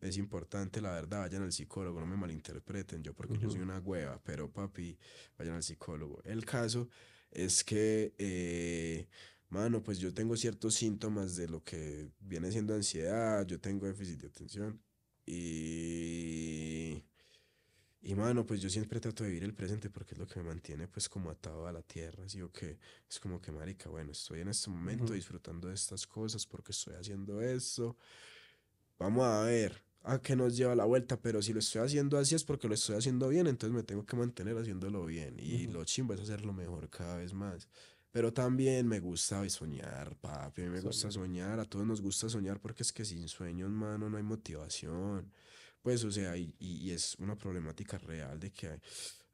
Es importante, la verdad, vayan al psicólogo, no me malinterpreten yo porque yo soy una hueva, pero papi, vayan al psicólogo. El caso es que... Eh, mano, pues yo tengo ciertos síntomas de lo que viene siendo ansiedad, yo tengo déficit de atención y y mano, pues yo siempre trato de vivir el presente porque es lo que me mantiene pues como atado a la tierra, así que es como que marica, bueno, estoy en este momento disfrutando de estas cosas porque estoy haciendo eso. Vamos a ver a qué nos lleva la vuelta, pero si lo estoy haciendo así es porque lo estoy haciendo bien, entonces me tengo que mantener haciéndolo bien y lo chimbo es hacerlo mejor cada vez más. Pero también me gusta pues, soñar, papi, me gusta soñar, a todos nos gusta soñar porque es que sin sueños, mano, no hay motivación. Pues, o sea, y, y, es una problemática real de que hay,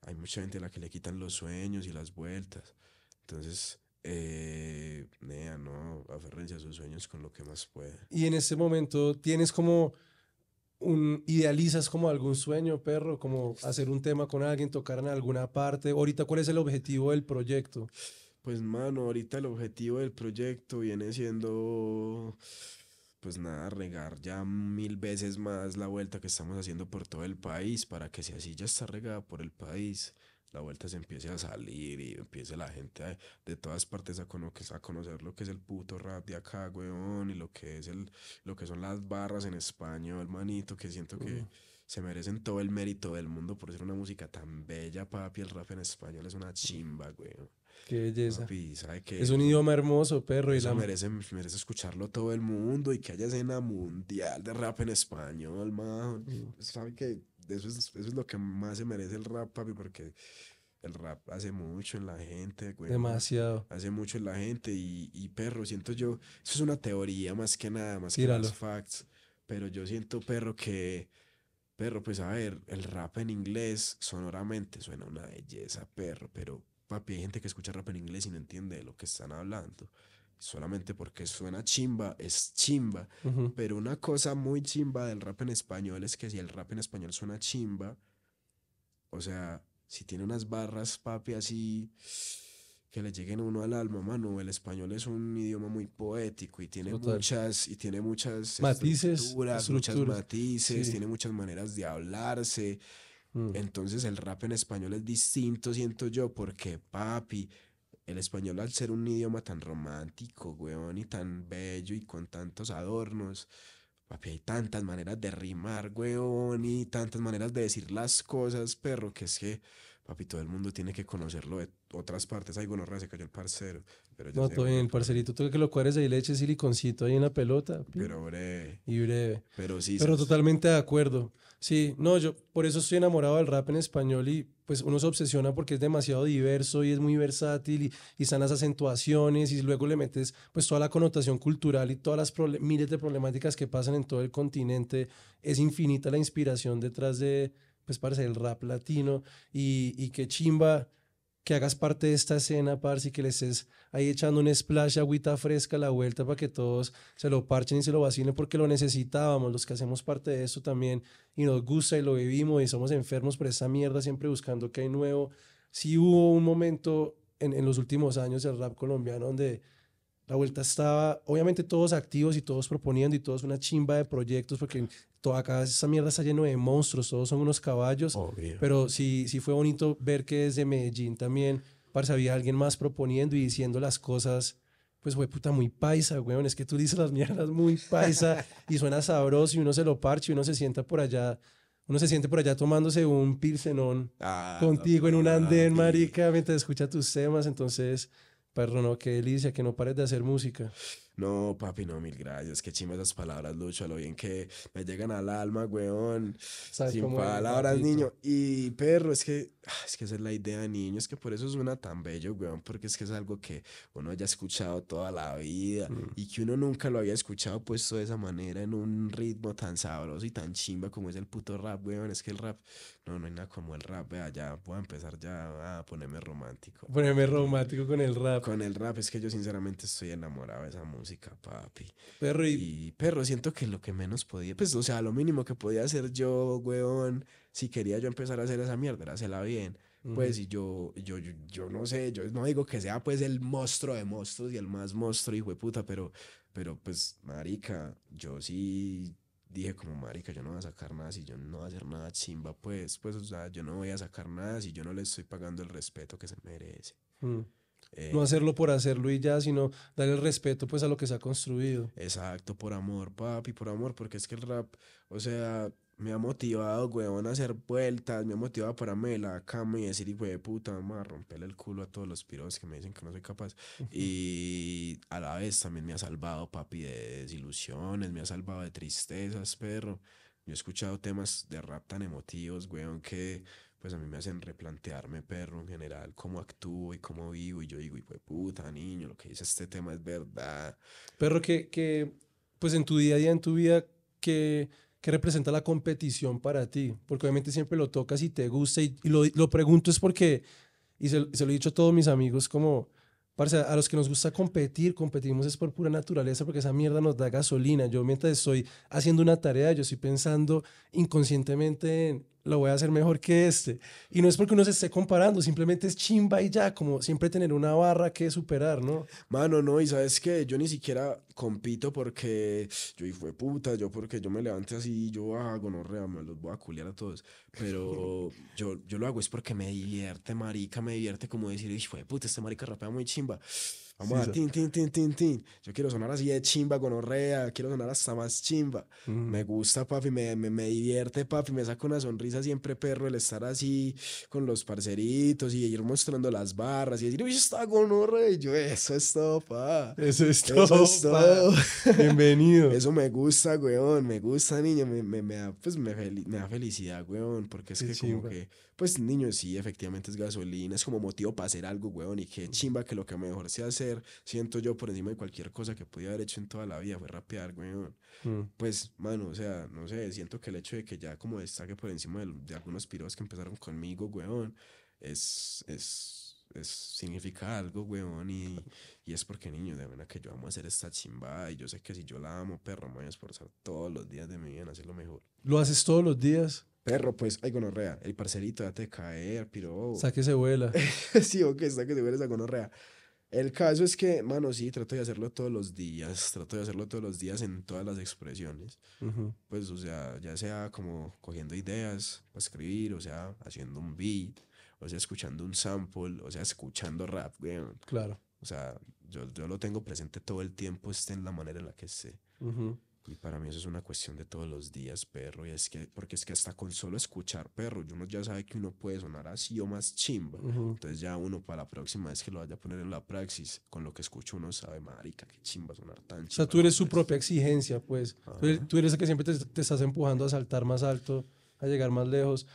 hay, mucha gente a la que le quitan los sueños y las vueltas. Entonces, eh, nea, no, aférrense a sus sueños con lo que más pueda Y en ese momento tienes como un, idealizas como algún sueño, perro, como hacer un tema con alguien, tocar en alguna parte. Ahorita, ¿cuál es el objetivo del proyecto? Pues, mano, ahorita el objetivo del proyecto viene siendo pues nada, regar ya mil veces más la vuelta que estamos haciendo por todo el país para que si así ya está regada por el país, la vuelta se empiece a salir y empiece la gente de todas partes a, a, conocer lo que es el puto rap de acá, weón, y lo que es el, lo que son las barras en español, manito, que siento que se merecen todo el mérito del mundo por ser una música tan bella, papi, el rap en español es una chimba, weón. Qué belleza. Es un idioma hermoso, perro. y la... merece, merece escucharlo todo el mundo y que haya escena mundial de rap en español, majo, sabes mm. ¿Sabe Eso es, eso es lo que más se merece el rap, papi, porque el rap hace mucho en la gente, Demasiado. Hace mucho en la gente y, y perro, siento yo, eso es una teoría más que nada, más que los facts, pero yo siento, perro, que, perro, pues a ver, el rap en inglés sonoramente suena una belleza, perro, pero Papi, hay gente que escucha rap en inglés y no entiende lo que están hablando. Solamente porque suena chimba, es chimba. Pero una cosa muy chimba del rap en español es que si el rap en español suena chimba, o sea, si tiene unas barras, papi, así que le lleguen uno al alma, mano. El español es un idioma muy poético y tiene muchas y tiene muchas matices, estructuras, matices, tiene muchas maneras de hablarse, Mm. Entonces el rap en español es distinto, siento yo, porque papi, el español al ser un idioma tan romántico, weón, y tan bello y con tantos adornos, papi, hay tantas maneras de rimar, weón, y tantas maneras de decir las cosas, perro, que es que papi, todo el mundo tiene que conocerlo de otras partes. Ay, bueno, se cayó el parcero. Pero no, todo bien, el parcerito, tú que lo cuares ahí, le eches siliconcito ahí en la pelota. Pero breve. Y breve. Pero sí. Pero totalmente de acuerdo. Sí, no, yo por eso estoy enamorado del rap en español y pues uno se obsesiona porque es demasiado diverso y es muy versátil y, y están las acentuaciones y luego le metes pues toda la connotación cultural y todas las miles de problemáticas que pasan en todo el continente. Es infinita la inspiración detrás de, pues parece el rap latino y, y chimba que hagas parte de esta escena, parce, y que les estés ahí echando un splash, agüita fresca a la vuelta para que todos se lo parchen y se lo vacilen porque lo necesitábamos, los que hacemos parte de eso también y nos gusta y lo vivimos y somos enfermos por esa mierda, siempre buscando que hay nuevo. si hubo un momento en, en los últimos años del rap colombiano donde la vuelta estaba, obviamente todos activos y todos proponiendo y todos una chimba de proyectos porque toda acá esa mierda está lleno de monstruos, todos son unos caballos. Pero sí, sí fue bonito ver que desde Medellín también parece había alguien más proponiendo y diciendo las cosas pues fue puta, muy paisa, weón. Es que tú dices las mierdas muy paisa y suena sabroso y uno se lo parche y uno se sienta por allá, uno se siente por allá tomándose un pilsenón ah, contigo en un andén, marica, mientras escucha tus temas. Entonces, Perro, no, qué delicia, que no pares de hacer música. No, papi, no, mil gracias. Qué chima esas palabras, Lucho. A lo bien que me llegan al alma, weón. Sin palabras, niño. Y perro, es que Ah, es que esa es la idea niño, es que por eso suena tan bello, weón, porque es que es algo que uno haya escuchado toda la vida mm. y que uno nunca lo había escuchado puesto de esa manera en un ritmo tan sabroso y tan chimba como es el puto rap, weón. Es que el rap, no, no hay nada como el rap, vea, ya voy a empezar ya a ponerme romántico. Ponerme romántico con el rap. Con el rap, es que yo sinceramente estoy enamorado de esa música, papi. Perro y... perro, siento que lo que menos podía, pues, o sea, lo mínimo que podía hacer yo, weón si quería yo empezar a hacer esa mierda, era bien. Pues y yo, yo, yo, no sé, yo no digo que sea pues el monstruo de monstruos y el más monstruo, hijo de puta, pero, pero pues, marica, yo sí dije como, marica, yo no voy a sacar nada si yo no voy a hacer nada chimba, pues, pues, o sea, yo no voy a sacar nada si yo no le estoy pagando el respeto que se merece. Mm. Eh, no hacerlo por hacerlo y ya, sino darle el respeto pues a lo que se ha construido. Exacto, por amor, papi, por amor, porque es que el rap, o sea, me ha motivado, weón, a hacer vueltas, me ha motivado para pararme de la cama y decir, de puta, vamos a romperle el culo a todos los piros que me dicen que no soy capaz. Y a la vez también me ha salvado, papi, de desilusiones, me ha salvado de tristezas, perro. Yo he escuchado temas de rap tan emotivos, weón, que pues a mí me hacen replantearme, perro, en general, cómo actúo y cómo vivo. Y yo digo, hijo puta, niño, lo que dice este tema es verdad. Perro, que, que, pues en tu día a día, en tu vida, que ¿Qué representa la competición para ti? Porque obviamente siempre lo tocas y te gusta. Y, lo, pregunto es porque, y se, lo he dicho a todos mis amigos, como, a los que nos gusta competir, competimos es por pura naturaleza, porque esa mierda nos da gasolina. Yo mientras estoy haciendo una tarea, yo estoy pensando inconscientemente en, lo voy a hacer mejor que este. Y no es porque uno se esté comparando, simplemente es chimba y ya, como siempre tener una barra que superar, ¿no? Mano, no, y sabes que yo ni siquiera compito porque yo y fue puta, yo porque yo me levante así, yo hago no, gonorrea, los voy a culiar a todos. Pero [laughs] yo, yo lo hago es porque me divierte, marica, me divierte como decir, y fue puta, este marica rapea muy chimba. Vamos a tin, tin, tin, tin, tin. Yo quiero sonar así de chimba, con orrea quiero sonar hasta más chimba. Mm. Me gusta, papi, me, divierte, papi, me saca una sonrisa siempre, perro, el estar así con los parceritos y ir mostrando las barras y decir, uy, está con Y yo, eso es todo, pa. Eso es todo. [laughs] Bienvenido. eso me gusta, weón, me gusta, niño, me, da, pues, me, da felicidad, weón, porque es que como que pues niño, sí, efectivamente es gasolina, es como motivo para hacer algo, weón, y qué chimba que lo que mejor sea hacer, siento yo por encima de cualquier cosa que pudiera haber hecho en toda la vida, fue rapear, weón. Mm. Pues, mano, o sea, no sé, siento que el hecho de que ya como destaque por encima de, algunos piros que empezaron conmigo, weón, es, es es, significa algo, weón, y, y es porque, niño, de verdad que yo amo hacer esta chimba y yo sé que si yo la amo, perro, me voy a esforzar todos los días de mi vida en hacer lo mejor. ¿Lo haces todos los días? Perro, pues, ay, gonorrea. El parcerito, date caer, piro. [laughs] se vuela. sí, ok, se vuela esa gonorrea. El caso es que, mano, sí, trato de hacerlo todos los días, trato de hacerlo todos los días en todas las expresiones. Pues, o sea, ya sea como cogiendo ideas para escribir, o sea, haciendo un beat, o sea, escuchando un sample, o sea, escuchando rap, güey. Claro. O sea, yo, lo tengo presente todo el tiempo, está en la manera en la que sé. Y para mí eso es una cuestión de todos los días, perro. Y es que, porque es que hasta con solo escuchar perro, uno ya sabe que uno puede sonar así o más chimba. Entonces ya uno para la próxima vez que lo vaya a poner en la praxis, con lo que escucho uno sabe, marica, qué chimba sonar tan chimba. O sea, tú eres su propia exigencia, pues. Tú eres, el que siempre te, te, estás empujando a saltar más alto, a llegar más lejos.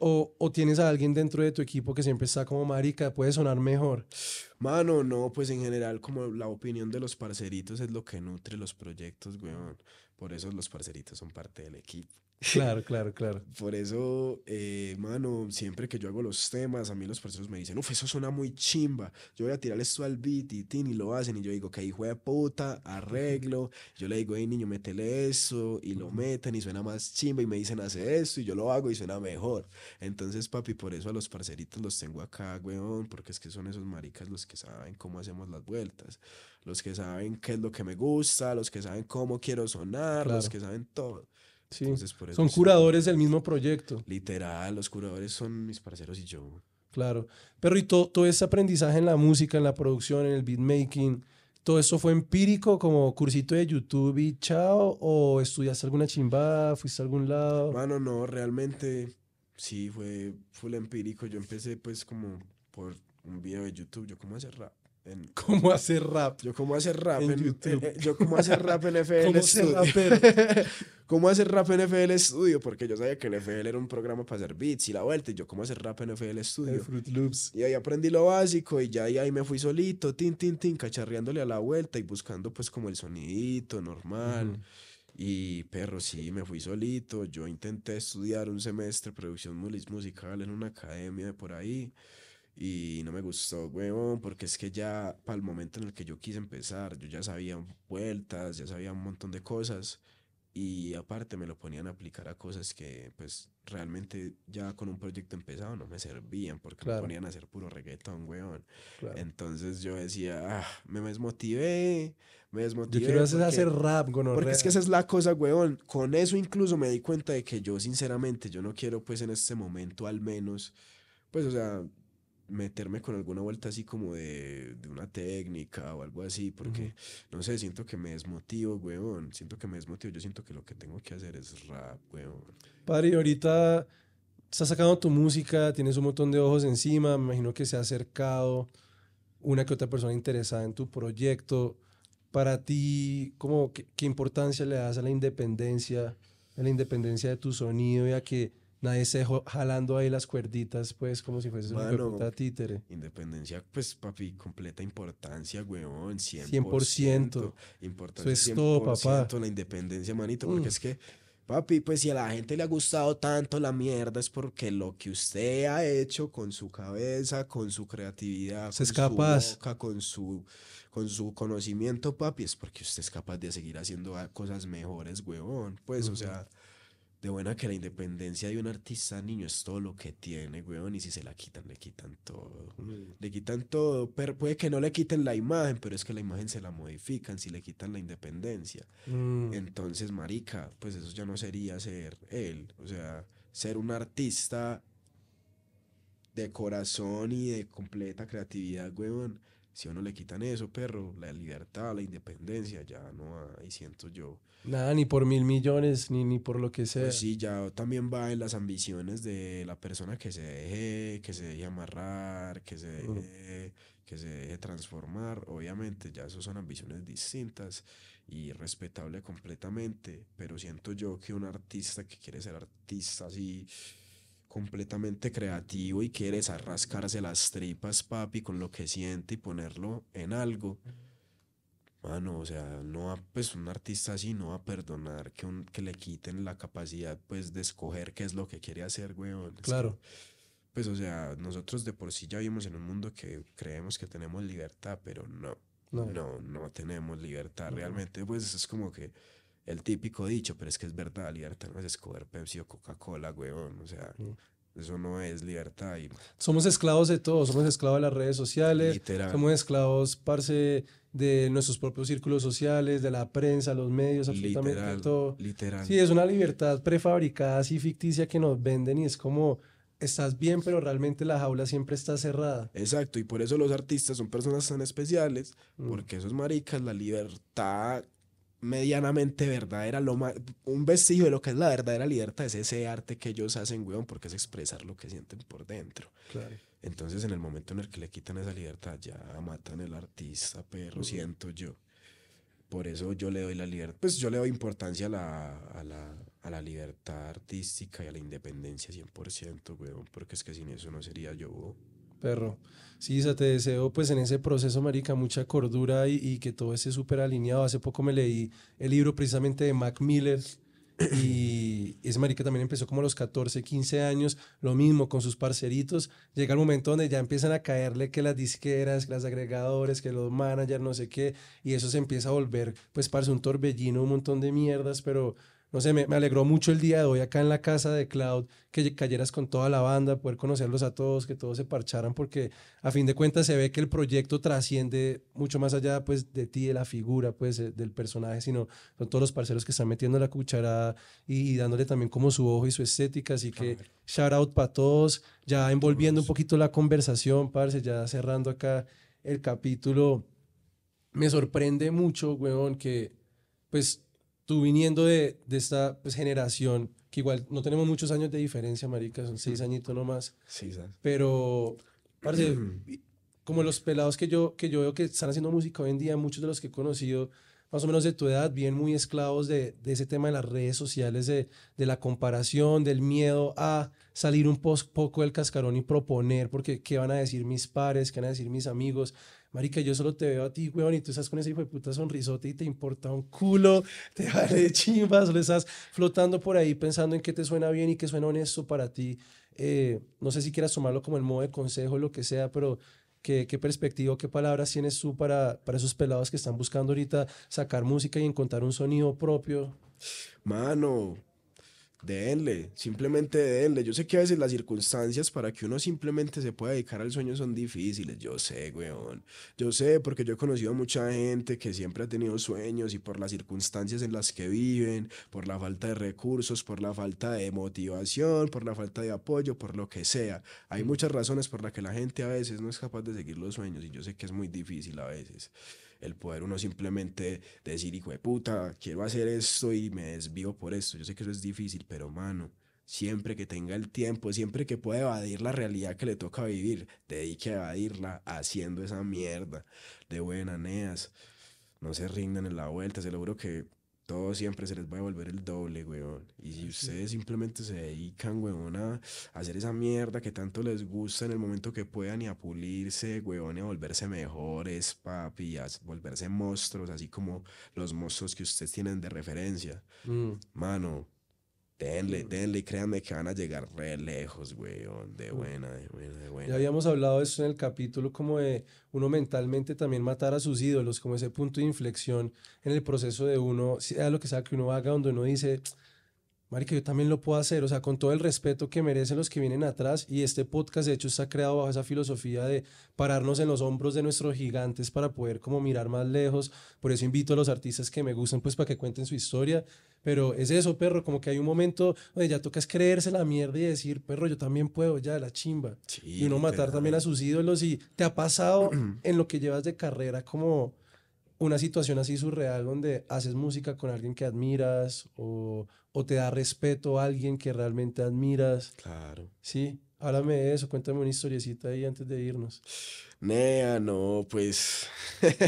O, tienes a alguien dentro de tu equipo que siempre está como marica, puede sonar mejor. Mano, no, pues en general como la opinión de los parceritos es lo que nutre los proyectos, weón. Por eso los parceritos son parte del equipo. Claro, [laughs] claro, claro. Por eso, eh, mano, siempre que yo hago los temas, a mí los parceros me dicen, uff, eso suena muy chimba. Yo voy a tirar esto al beat y lo hacen. Y yo digo, que hijo de puta, arreglo. Yo le digo, hey niño, métele eso. Y lo meten y suena más chimba. Y me dicen, hace esto. Y yo lo hago y suena mejor. Entonces, papi, por eso a los parceritos los tengo acá, weón, porque es que son esos maricas los que saben cómo hacemos las vueltas los que saben qué es lo que me gusta, los que saben cómo quiero sonar, los que saben todo. Sí. son curadores del mismo proyecto. Literal, los curadores son mis parceros y yo. Claro, pero y todo, ese aprendizaje en la música, en la producción, en el beatmaking, ¿todo eso fue empírico como cursito de YouTube y chao? ¿O estudiaste alguna chimbada? ¿Fuiste a algún lado? Bueno, no, realmente sí, fue full empírico. Yo empecé pues como por un video de YouTube, yo como hace rato. ¿Cómo hacer rap? Yo cómo hacer rap en, YouTube. Eh, yo cómo hacer rap en [laughs] FL ¿Cómo Studio. [laughs] ¿Cómo hacer rap en FL Studio? Porque yo sabía que NFL FL era un programa para hacer beats y la vuelta. Y yo cómo hacer rap en FL Studio. Fruit Loops. Y ahí aprendí lo básico y ya ahí, ahí me fui solito, tin, tin, tin, cacharreándole a la vuelta y buscando pues como el sonidito normal. Y perro, sí, me fui solito. Yo intenté estudiar un semestre producción musical en una academia de por ahí. Y no me gustó, weón, porque es que ya para el momento en el que yo quise empezar, yo ya sabía vueltas, ya sabía un montón de cosas. Y aparte me lo ponían a aplicar a cosas que pues realmente ya con un proyecto empezado no me servían porque me ponían a hacer puro reggaetón, weón. Entonces yo decía, ah, me desmotivé, me desmotivé. Yo quiero hacer, hacer rap, con Porque es que esa es la cosa, weón. Con eso incluso me di cuenta de que yo sinceramente, yo no quiero pues en este momento al menos, pues o sea, meterme con alguna vuelta así como de, de una técnica o algo así, porque no sé, siento que me desmotivo, weón. Siento que me desmotivo. Yo siento que lo que tengo que hacer es rap, weón. Padre, ahorita estás sacando tu música, tienes un montón de ojos encima. Me imagino que se ha acercado una que otra persona interesada en tu proyecto. Para ti, ¿cómo, qué, qué importancia le das a la independencia, a la independencia de tu sonido y a que nadie se jalando ahí las cuerditas, pues, como si fuese una puta títere. Independencia, pues, papi, completa importancia, weón, 100%. 100%. Importancia, Eso es todo, papá. La independencia, manito, porque mm. es que, papi, pues, si a la gente le ha gustado tanto la mierda es porque lo que usted ha hecho con su cabeza, con su creatividad, con es capaz. su con su con su conocimiento, papi, es porque usted es capaz de seguir haciendo cosas mejores, huevón, Pues, o sea, de buena que la independencia de un artista niño es todo lo que tiene, weón. Y si se la quitan, le quitan todo. Mm. Le quitan todo. Pero puede que no le quiten la imagen, pero es que la imagen se la modifican si le quitan la independencia. Mm. Entonces, marica, pues eso ya no sería ser él. O sea, ser un artista de corazón y de completa creatividad, weón si a uno le quitan eso, perro, la libertad, la independencia, ya no hay, siento yo. Nada, ni por mil millones, ni, ni por lo que pues sea. Pues sí, ya también va en las ambiciones de la persona que se deje, que se deje amarrar, que se mm. deje, que se deje transformar. Obviamente, ya eso son ambiciones distintas y respetable completamente, pero siento yo que un artista que quiere ser artista así completamente creativo y quiere arrascarse las tripas, papi, con lo que siente y ponerlo en algo. Mano, o sea, no va, pues un artista así no va a perdonar que, que le quiten la capacidad, pues, de escoger qué es lo que quiere hacer, weón. Claro. Pues, o sea, nosotros de por sí ya vivimos en un mundo que creemos que tenemos libertad, pero no. No, no, tenemos libertad. Realmente, pues, es como que el típico dicho, pero es que es verdad, libertad no es escoger Pepsi o Coca-Cola, weón, o sea, mm. eso no es libertad. Somos esclavos de todo, somos esclavos de las redes sociales, somos esclavos, parce, de nuestros propios círculos sociales, de la prensa, los medios, absolutamente literal, todo. Literal. Sí, es una libertad prefabricada, así ficticia que nos venden y es como estás bien, pero realmente la jaula siempre está cerrada. Exacto, y por eso los artistas son personas tan especiales, mm. porque esos maricas, la libertad medianamente verdadera, lo más, un vestigio de lo que es la verdadera libertad es ese arte que ellos hacen, weón, porque es expresar lo que sienten por dentro. Entonces, en el momento en el que le quitan esa libertad, ya matan el artista, perro, siento yo. Por eso yo le doy la libertad, pues yo le doy importancia a la, a la, a la libertad artística y a la independencia 100%, weón, porque es que sin eso no sería yo perro. Sí, te deseo pues en ese proceso, Marica, mucha cordura y, que todo esté súper alineado. Hace poco me leí el libro precisamente de Mac Miller y ese Marica también empezó como a los 14, 15 años, lo mismo con sus parceritos. Llega el momento donde ya empiezan a caerle que las disqueras, que las agregadores, que los managers, no sé qué, y eso se empieza a volver pues parece un torbellino, un montón de mierdas, pero no sé, me, alegró mucho el día de hoy acá en la casa de Cloud, que cayeras con toda la banda, poder conocerlos a todos, que todos se parcharan, porque a fin de cuentas se ve que el proyecto trasciende mucho más allá pues, de ti, de la figura, pues, eh, del personaje, sino son todos los parceros que están metiendo la cucharada y, dándole también como su ojo y su estética, así que shout out para todos, ya envolviendo un poquito la conversación, parce, ya cerrando acá el capítulo, me sorprende mucho, weón, que pues tú viniendo de, esta pues, generación, que igual no tenemos muchos años de diferencia, marica, son seis añitos nomás. Sí, Pero, parece, [clears throat] como los pelados que yo, que yo veo que están haciendo música hoy en día, muchos de los que he conocido, más o menos de tu edad, bien muy esclavos de, de ese tema de las redes sociales, de, de, la comparación, del miedo a salir un poco del cascarón y proponer, porque qué van a decir mis pares, qué van a decir mis amigos, Marica, yo solo te veo a ti, weón, y tú estás con ese hijo de puta sonrisote y te importa un culo, te vale chimbas, le estás flotando por ahí pensando en qué te suena bien y qué suena honesto para ti. Eh, no sé si quieras tomarlo como el modo de consejo, o lo que sea, pero ¿Qué, qué, perspectiva, qué palabras tienes tú para, para esos pelados que están buscando ahorita sacar música y encontrar un sonido propio. Mano, denle, simplemente denle. Yo sé que a veces las circunstancias para que uno simplemente se pueda dedicar al sueño son difíciles, yo sé, weón. Yo sé porque yo he conocido a mucha gente que siempre ha tenido sueños y por las circunstancias en las que viven, por la falta de recursos, por la falta de motivación, por la falta de apoyo, por lo que sea. Hay mm. muchas razones por las que la gente a veces no es capaz de seguir los sueños y yo sé que es muy difícil a veces el poder uno simplemente decir, hijo de puta, quiero hacer esto y me desvío por esto. Yo sé que eso es difícil, pero mano, siempre que tenga el tiempo, siempre que pueda evadir la realidad que le toca vivir, dedique a evadirla haciendo esa mierda de neas. No se rindan en la vuelta, se juro que todo siempre se les va a devolver el doble, weón. Y si ustedes simplemente se dedican, weón, a hacer esa mierda que tanto les gusta en el momento que puedan y a pulirse, weón, y a volverse mejores, papi, a volverse monstruos, así como los monstruos que ustedes tienen de referencia. Mm. Mano, Denle, denle, créanme que van a llegar re lejos, güey. De buena, de buena, de buena. Ya habíamos hablado de eso en el capítulo, como de uno mentalmente también matar a sus ídolos, como ese punto de inflexión en el proceso de uno, sea lo que sea que uno haga, donde uno dice, Marica, yo también lo puedo hacer, o sea, con todo el respeto que merecen los que vienen atrás. Y este podcast, de hecho, está creado bajo esa filosofía de pararnos en los hombros de nuestros gigantes para poder como mirar más lejos. Por eso invito a los artistas que me gustan, pues para que cuenten su historia pero es eso, perro, como que hay un momento donde ya tocas creerse la mierda y decir, perro, yo también puedo, ya, de la chimba. y no matar también a sus ídolos. Y te ha pasado [clears throat] en lo que llevas de carrera como una situación así surreal donde haces música con alguien que admiras o, te da respeto a alguien que realmente admiras. Claro. Sí, háblame de eso, cuéntame una historiecita ahí antes de irnos. Nea, no, pues.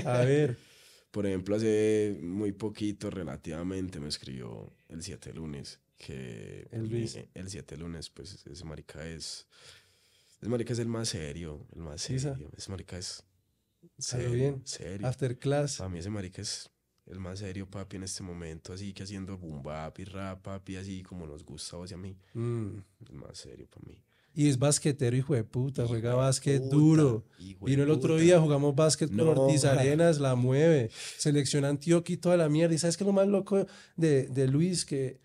a ver. [laughs] Por ejemplo, hace muy poquito, relativamente, me escribió el 7 lunes, que el, 7 lunes, pues ese marica es... Es marica es el más serio, el más serio. Ese marica es serio, bien. serio. After class. A mí ese marica es el más serio, papi, en este momento, así que haciendo boom y rap, papi, así como nos gusta o sea, a mí. Mm. El más serio para mí. Y es basquetero, hijo de puta, juega básquet duro. Vino el otro día, jugamos básquet con Ortiz Arenas, la mueve. Selecciona Antioquia y toda la mierda. ¿Y sabes qué es lo más loco de, de Luis? Que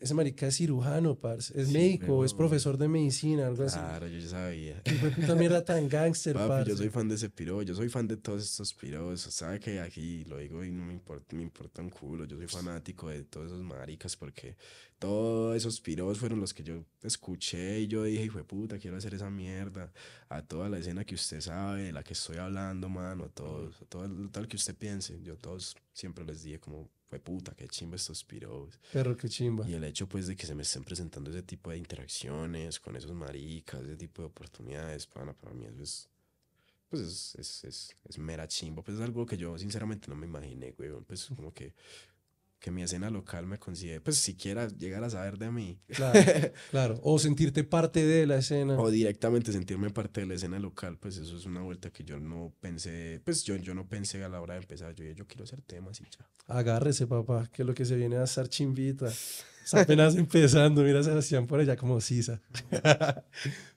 ese marica es cirujano, parce. Es médico, es profesor de medicina, algo así. Claro, yo ya sabía. Y puta mierda [laughs] tan gángster, parce. Yo soy fan de ese piro, yo soy fan de todos estos piros. Sabe que aquí lo digo y no me importa, me importa un culo. Yo soy fanático de todos esos maricas porque todos esos piros fueron los que yo escuché y yo dije, hijo puta, quiero hacer esa mierda. A toda la escena que usted sabe, de la que estoy hablando, mano, a todo, lo tal que usted piense. Yo todos siempre les dije como fue puta, qué chimba estos piros. Pero qué chimba. Y el hecho, pues, de que se me estén presentando ese tipo de interacciones con esos maricas, ese tipo de oportunidades, para mí es. Pues es, es, mera chimba. Pues es algo que yo, sinceramente, no me imaginé, güey. Pues como que que mi escena local me considere, pues siquiera llegar a saber de mí. Claro, [laughs] claro. O sentirte parte de la escena. O directamente sentirme parte de la escena local, pues eso es una vuelta que yo no pensé, pues yo, yo no pensé a la hora de empezar, yo yo quiero hacer temas y ya. Agárrese, papá, que lo que se viene a hacer chimbita. [laughs] apenas empezando. Mira Sebastián por allá como sisa. [laughs]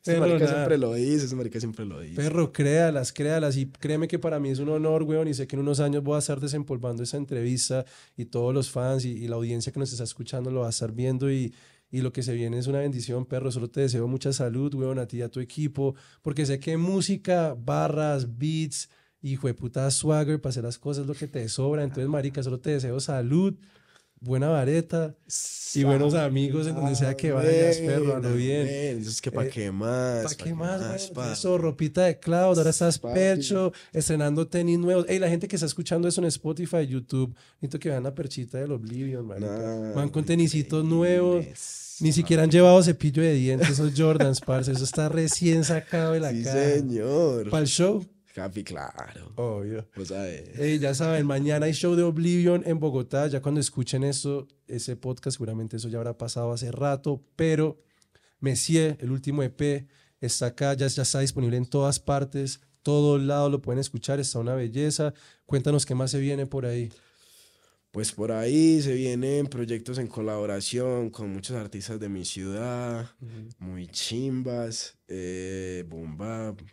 Pero marica siempre lo dice, marica siempre lo dice. Perro, créalas, créalas. Y créeme que para mí es un honor, weón. Y sé que en unos años voy a estar desempolvando esa entrevista y todos los fans y, la audiencia que nos está escuchando lo va a estar viendo y, lo que se viene es una bendición, perro. Solo te deseo mucha salud, weón, a ti y a tu equipo, porque sé que música, barras, beats, hijo de puta swagger para hacer las cosas lo que te sobra. Entonces, marica, solo te deseo salud, buena vareta y buenos amigos en donde sea que vayas, perro, ando bien. Entonces, que para eh, qué más. Para qué más, Eso, ropita de cloud, ahora estás percho, estrenando tenis nuevos. hey la gente que está escuchando eso en Spotify, YouTube, necesito que vean la perchita del Oblivion, man. Van con tenisitos nuevos. Ni siquiera han llevado cepillo de dientes esos Jordans, parce. Eso está recién sacado de la cara. Sí, señor. Para el show, Capi, claro. Obvio. Pues hey, ya saben, mañana hay show de Oblivion en Bogotá. Ya cuando escuchen eso, ese podcast, seguramente eso ya habrá pasado hace rato. Pero Messier, el último EP, está acá, ya, ya está disponible en todas partes. Todos lados lo pueden escuchar, está una belleza. Cuéntanos qué más se viene por ahí. Pues por ahí se vienen proyectos en colaboración con muchos artistas de mi ciudad, muy chimbas, eh,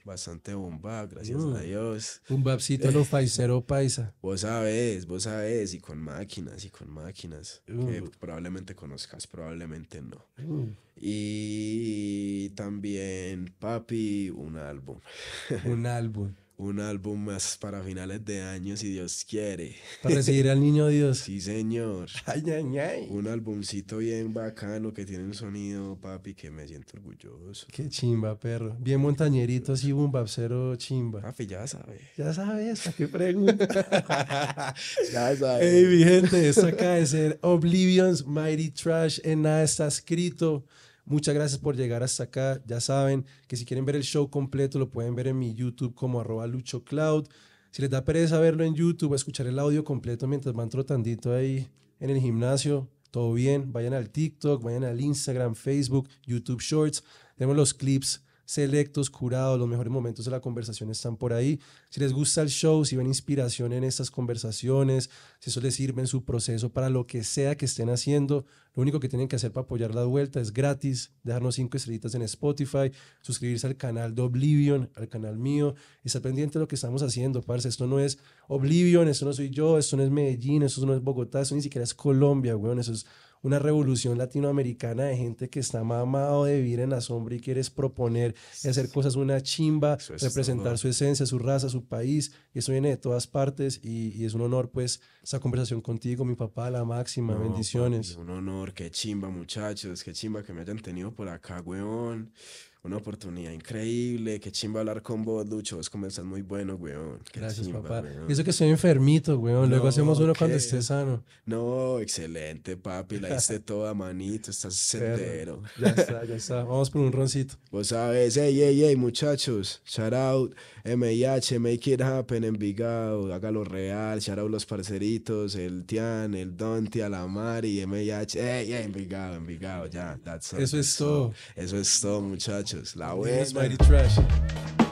bastante bomba, gracias a mm. Dios. bumbapcito lo [laughs] paisero paisa. Vos sabés, vos sabés, y con máquinas, y con máquinas, mm. que probablemente conozcas, probablemente no. Mm. Y también, papi, un álbum. [laughs] un álbum un álbum más para finales de año, si Dios quiere. [laughs] Para recibir al niño Dios. Sí, señor. Ay, ay, ay. Un álbumcito bien bacano que tiene un sonido, papi, que me siento orgulloso. Qué chimba, perro. Bien montañerito, así, un babsero, chimba. Papi, ya sabes. Ya sabes, qué pregunta. [laughs] ya sabes. Ey, mi gente, esto acaba de ser Oblivion's Mighty Trash. En nada está escrito. Muchas gracias por llegar hasta acá. Ya saben que si quieren ver el show completo lo pueden ver en mi YouTube como arroba luchocloud. Si les da pereza verlo en YouTube, escuchar el audio completo mientras van trotandito ahí en el gimnasio, todo bien. Vayan al TikTok, vayan al Instagram, Facebook, YouTube Shorts. Tenemos los clips selectos, curados, los mejores momentos de la conversación están por ahí. Si les gusta el show, si ven inspiración en estas conversaciones, si eso les sirve en su proceso para lo que sea que estén haciendo, lo único que tienen que hacer para apoyar la vuelta es gratis, dejarnos cinco estrellitas en Spotify, suscribirse al canal de Oblivion, al canal mío, y estar pendiente de lo que estamos haciendo, parce. Esto no es Oblivion, esto no soy yo, esto no es Medellín, esto no es Bogotá, esto ni siquiera es Colombia, weón, eso es una revolución latinoamericana de gente que está mamado de vivir en la sombra y quieres proponer y hacer cosas una chimba, representar su esencia, su raza, su país. Y eso viene de todas partes y, es un honor, pues, esa conversación contigo, mi papá, la máxima. Bendiciones. un honor, qué chimba, muchachos, qué chimba que me hayan tenido por acá, weón una oportunidad increíble. Qué chimba hablar con vos, Lucho. Vos comenzás muy bueno, weón. Gracias, papá. Dice Eso que estoy enfermito, weón. Luego hacemos uno cuando esté sano. No, excelente, papi. La hice [laughs] toda manito. Estás sendero. Ya está, ya está. Vamos por un roncito. [laughs] Vos sabes, ey, ey, ey, muchachos. Shout out, MIH, Make It Happen, Envigado. Hágalo real. Shout out los parceritos, el Tian, el Donti, Alamari, MIH. Ey, ey, Envigado, Envigado. Ya, Eso es todo. Eso es todo, muchachos. Just la web. mighty trash.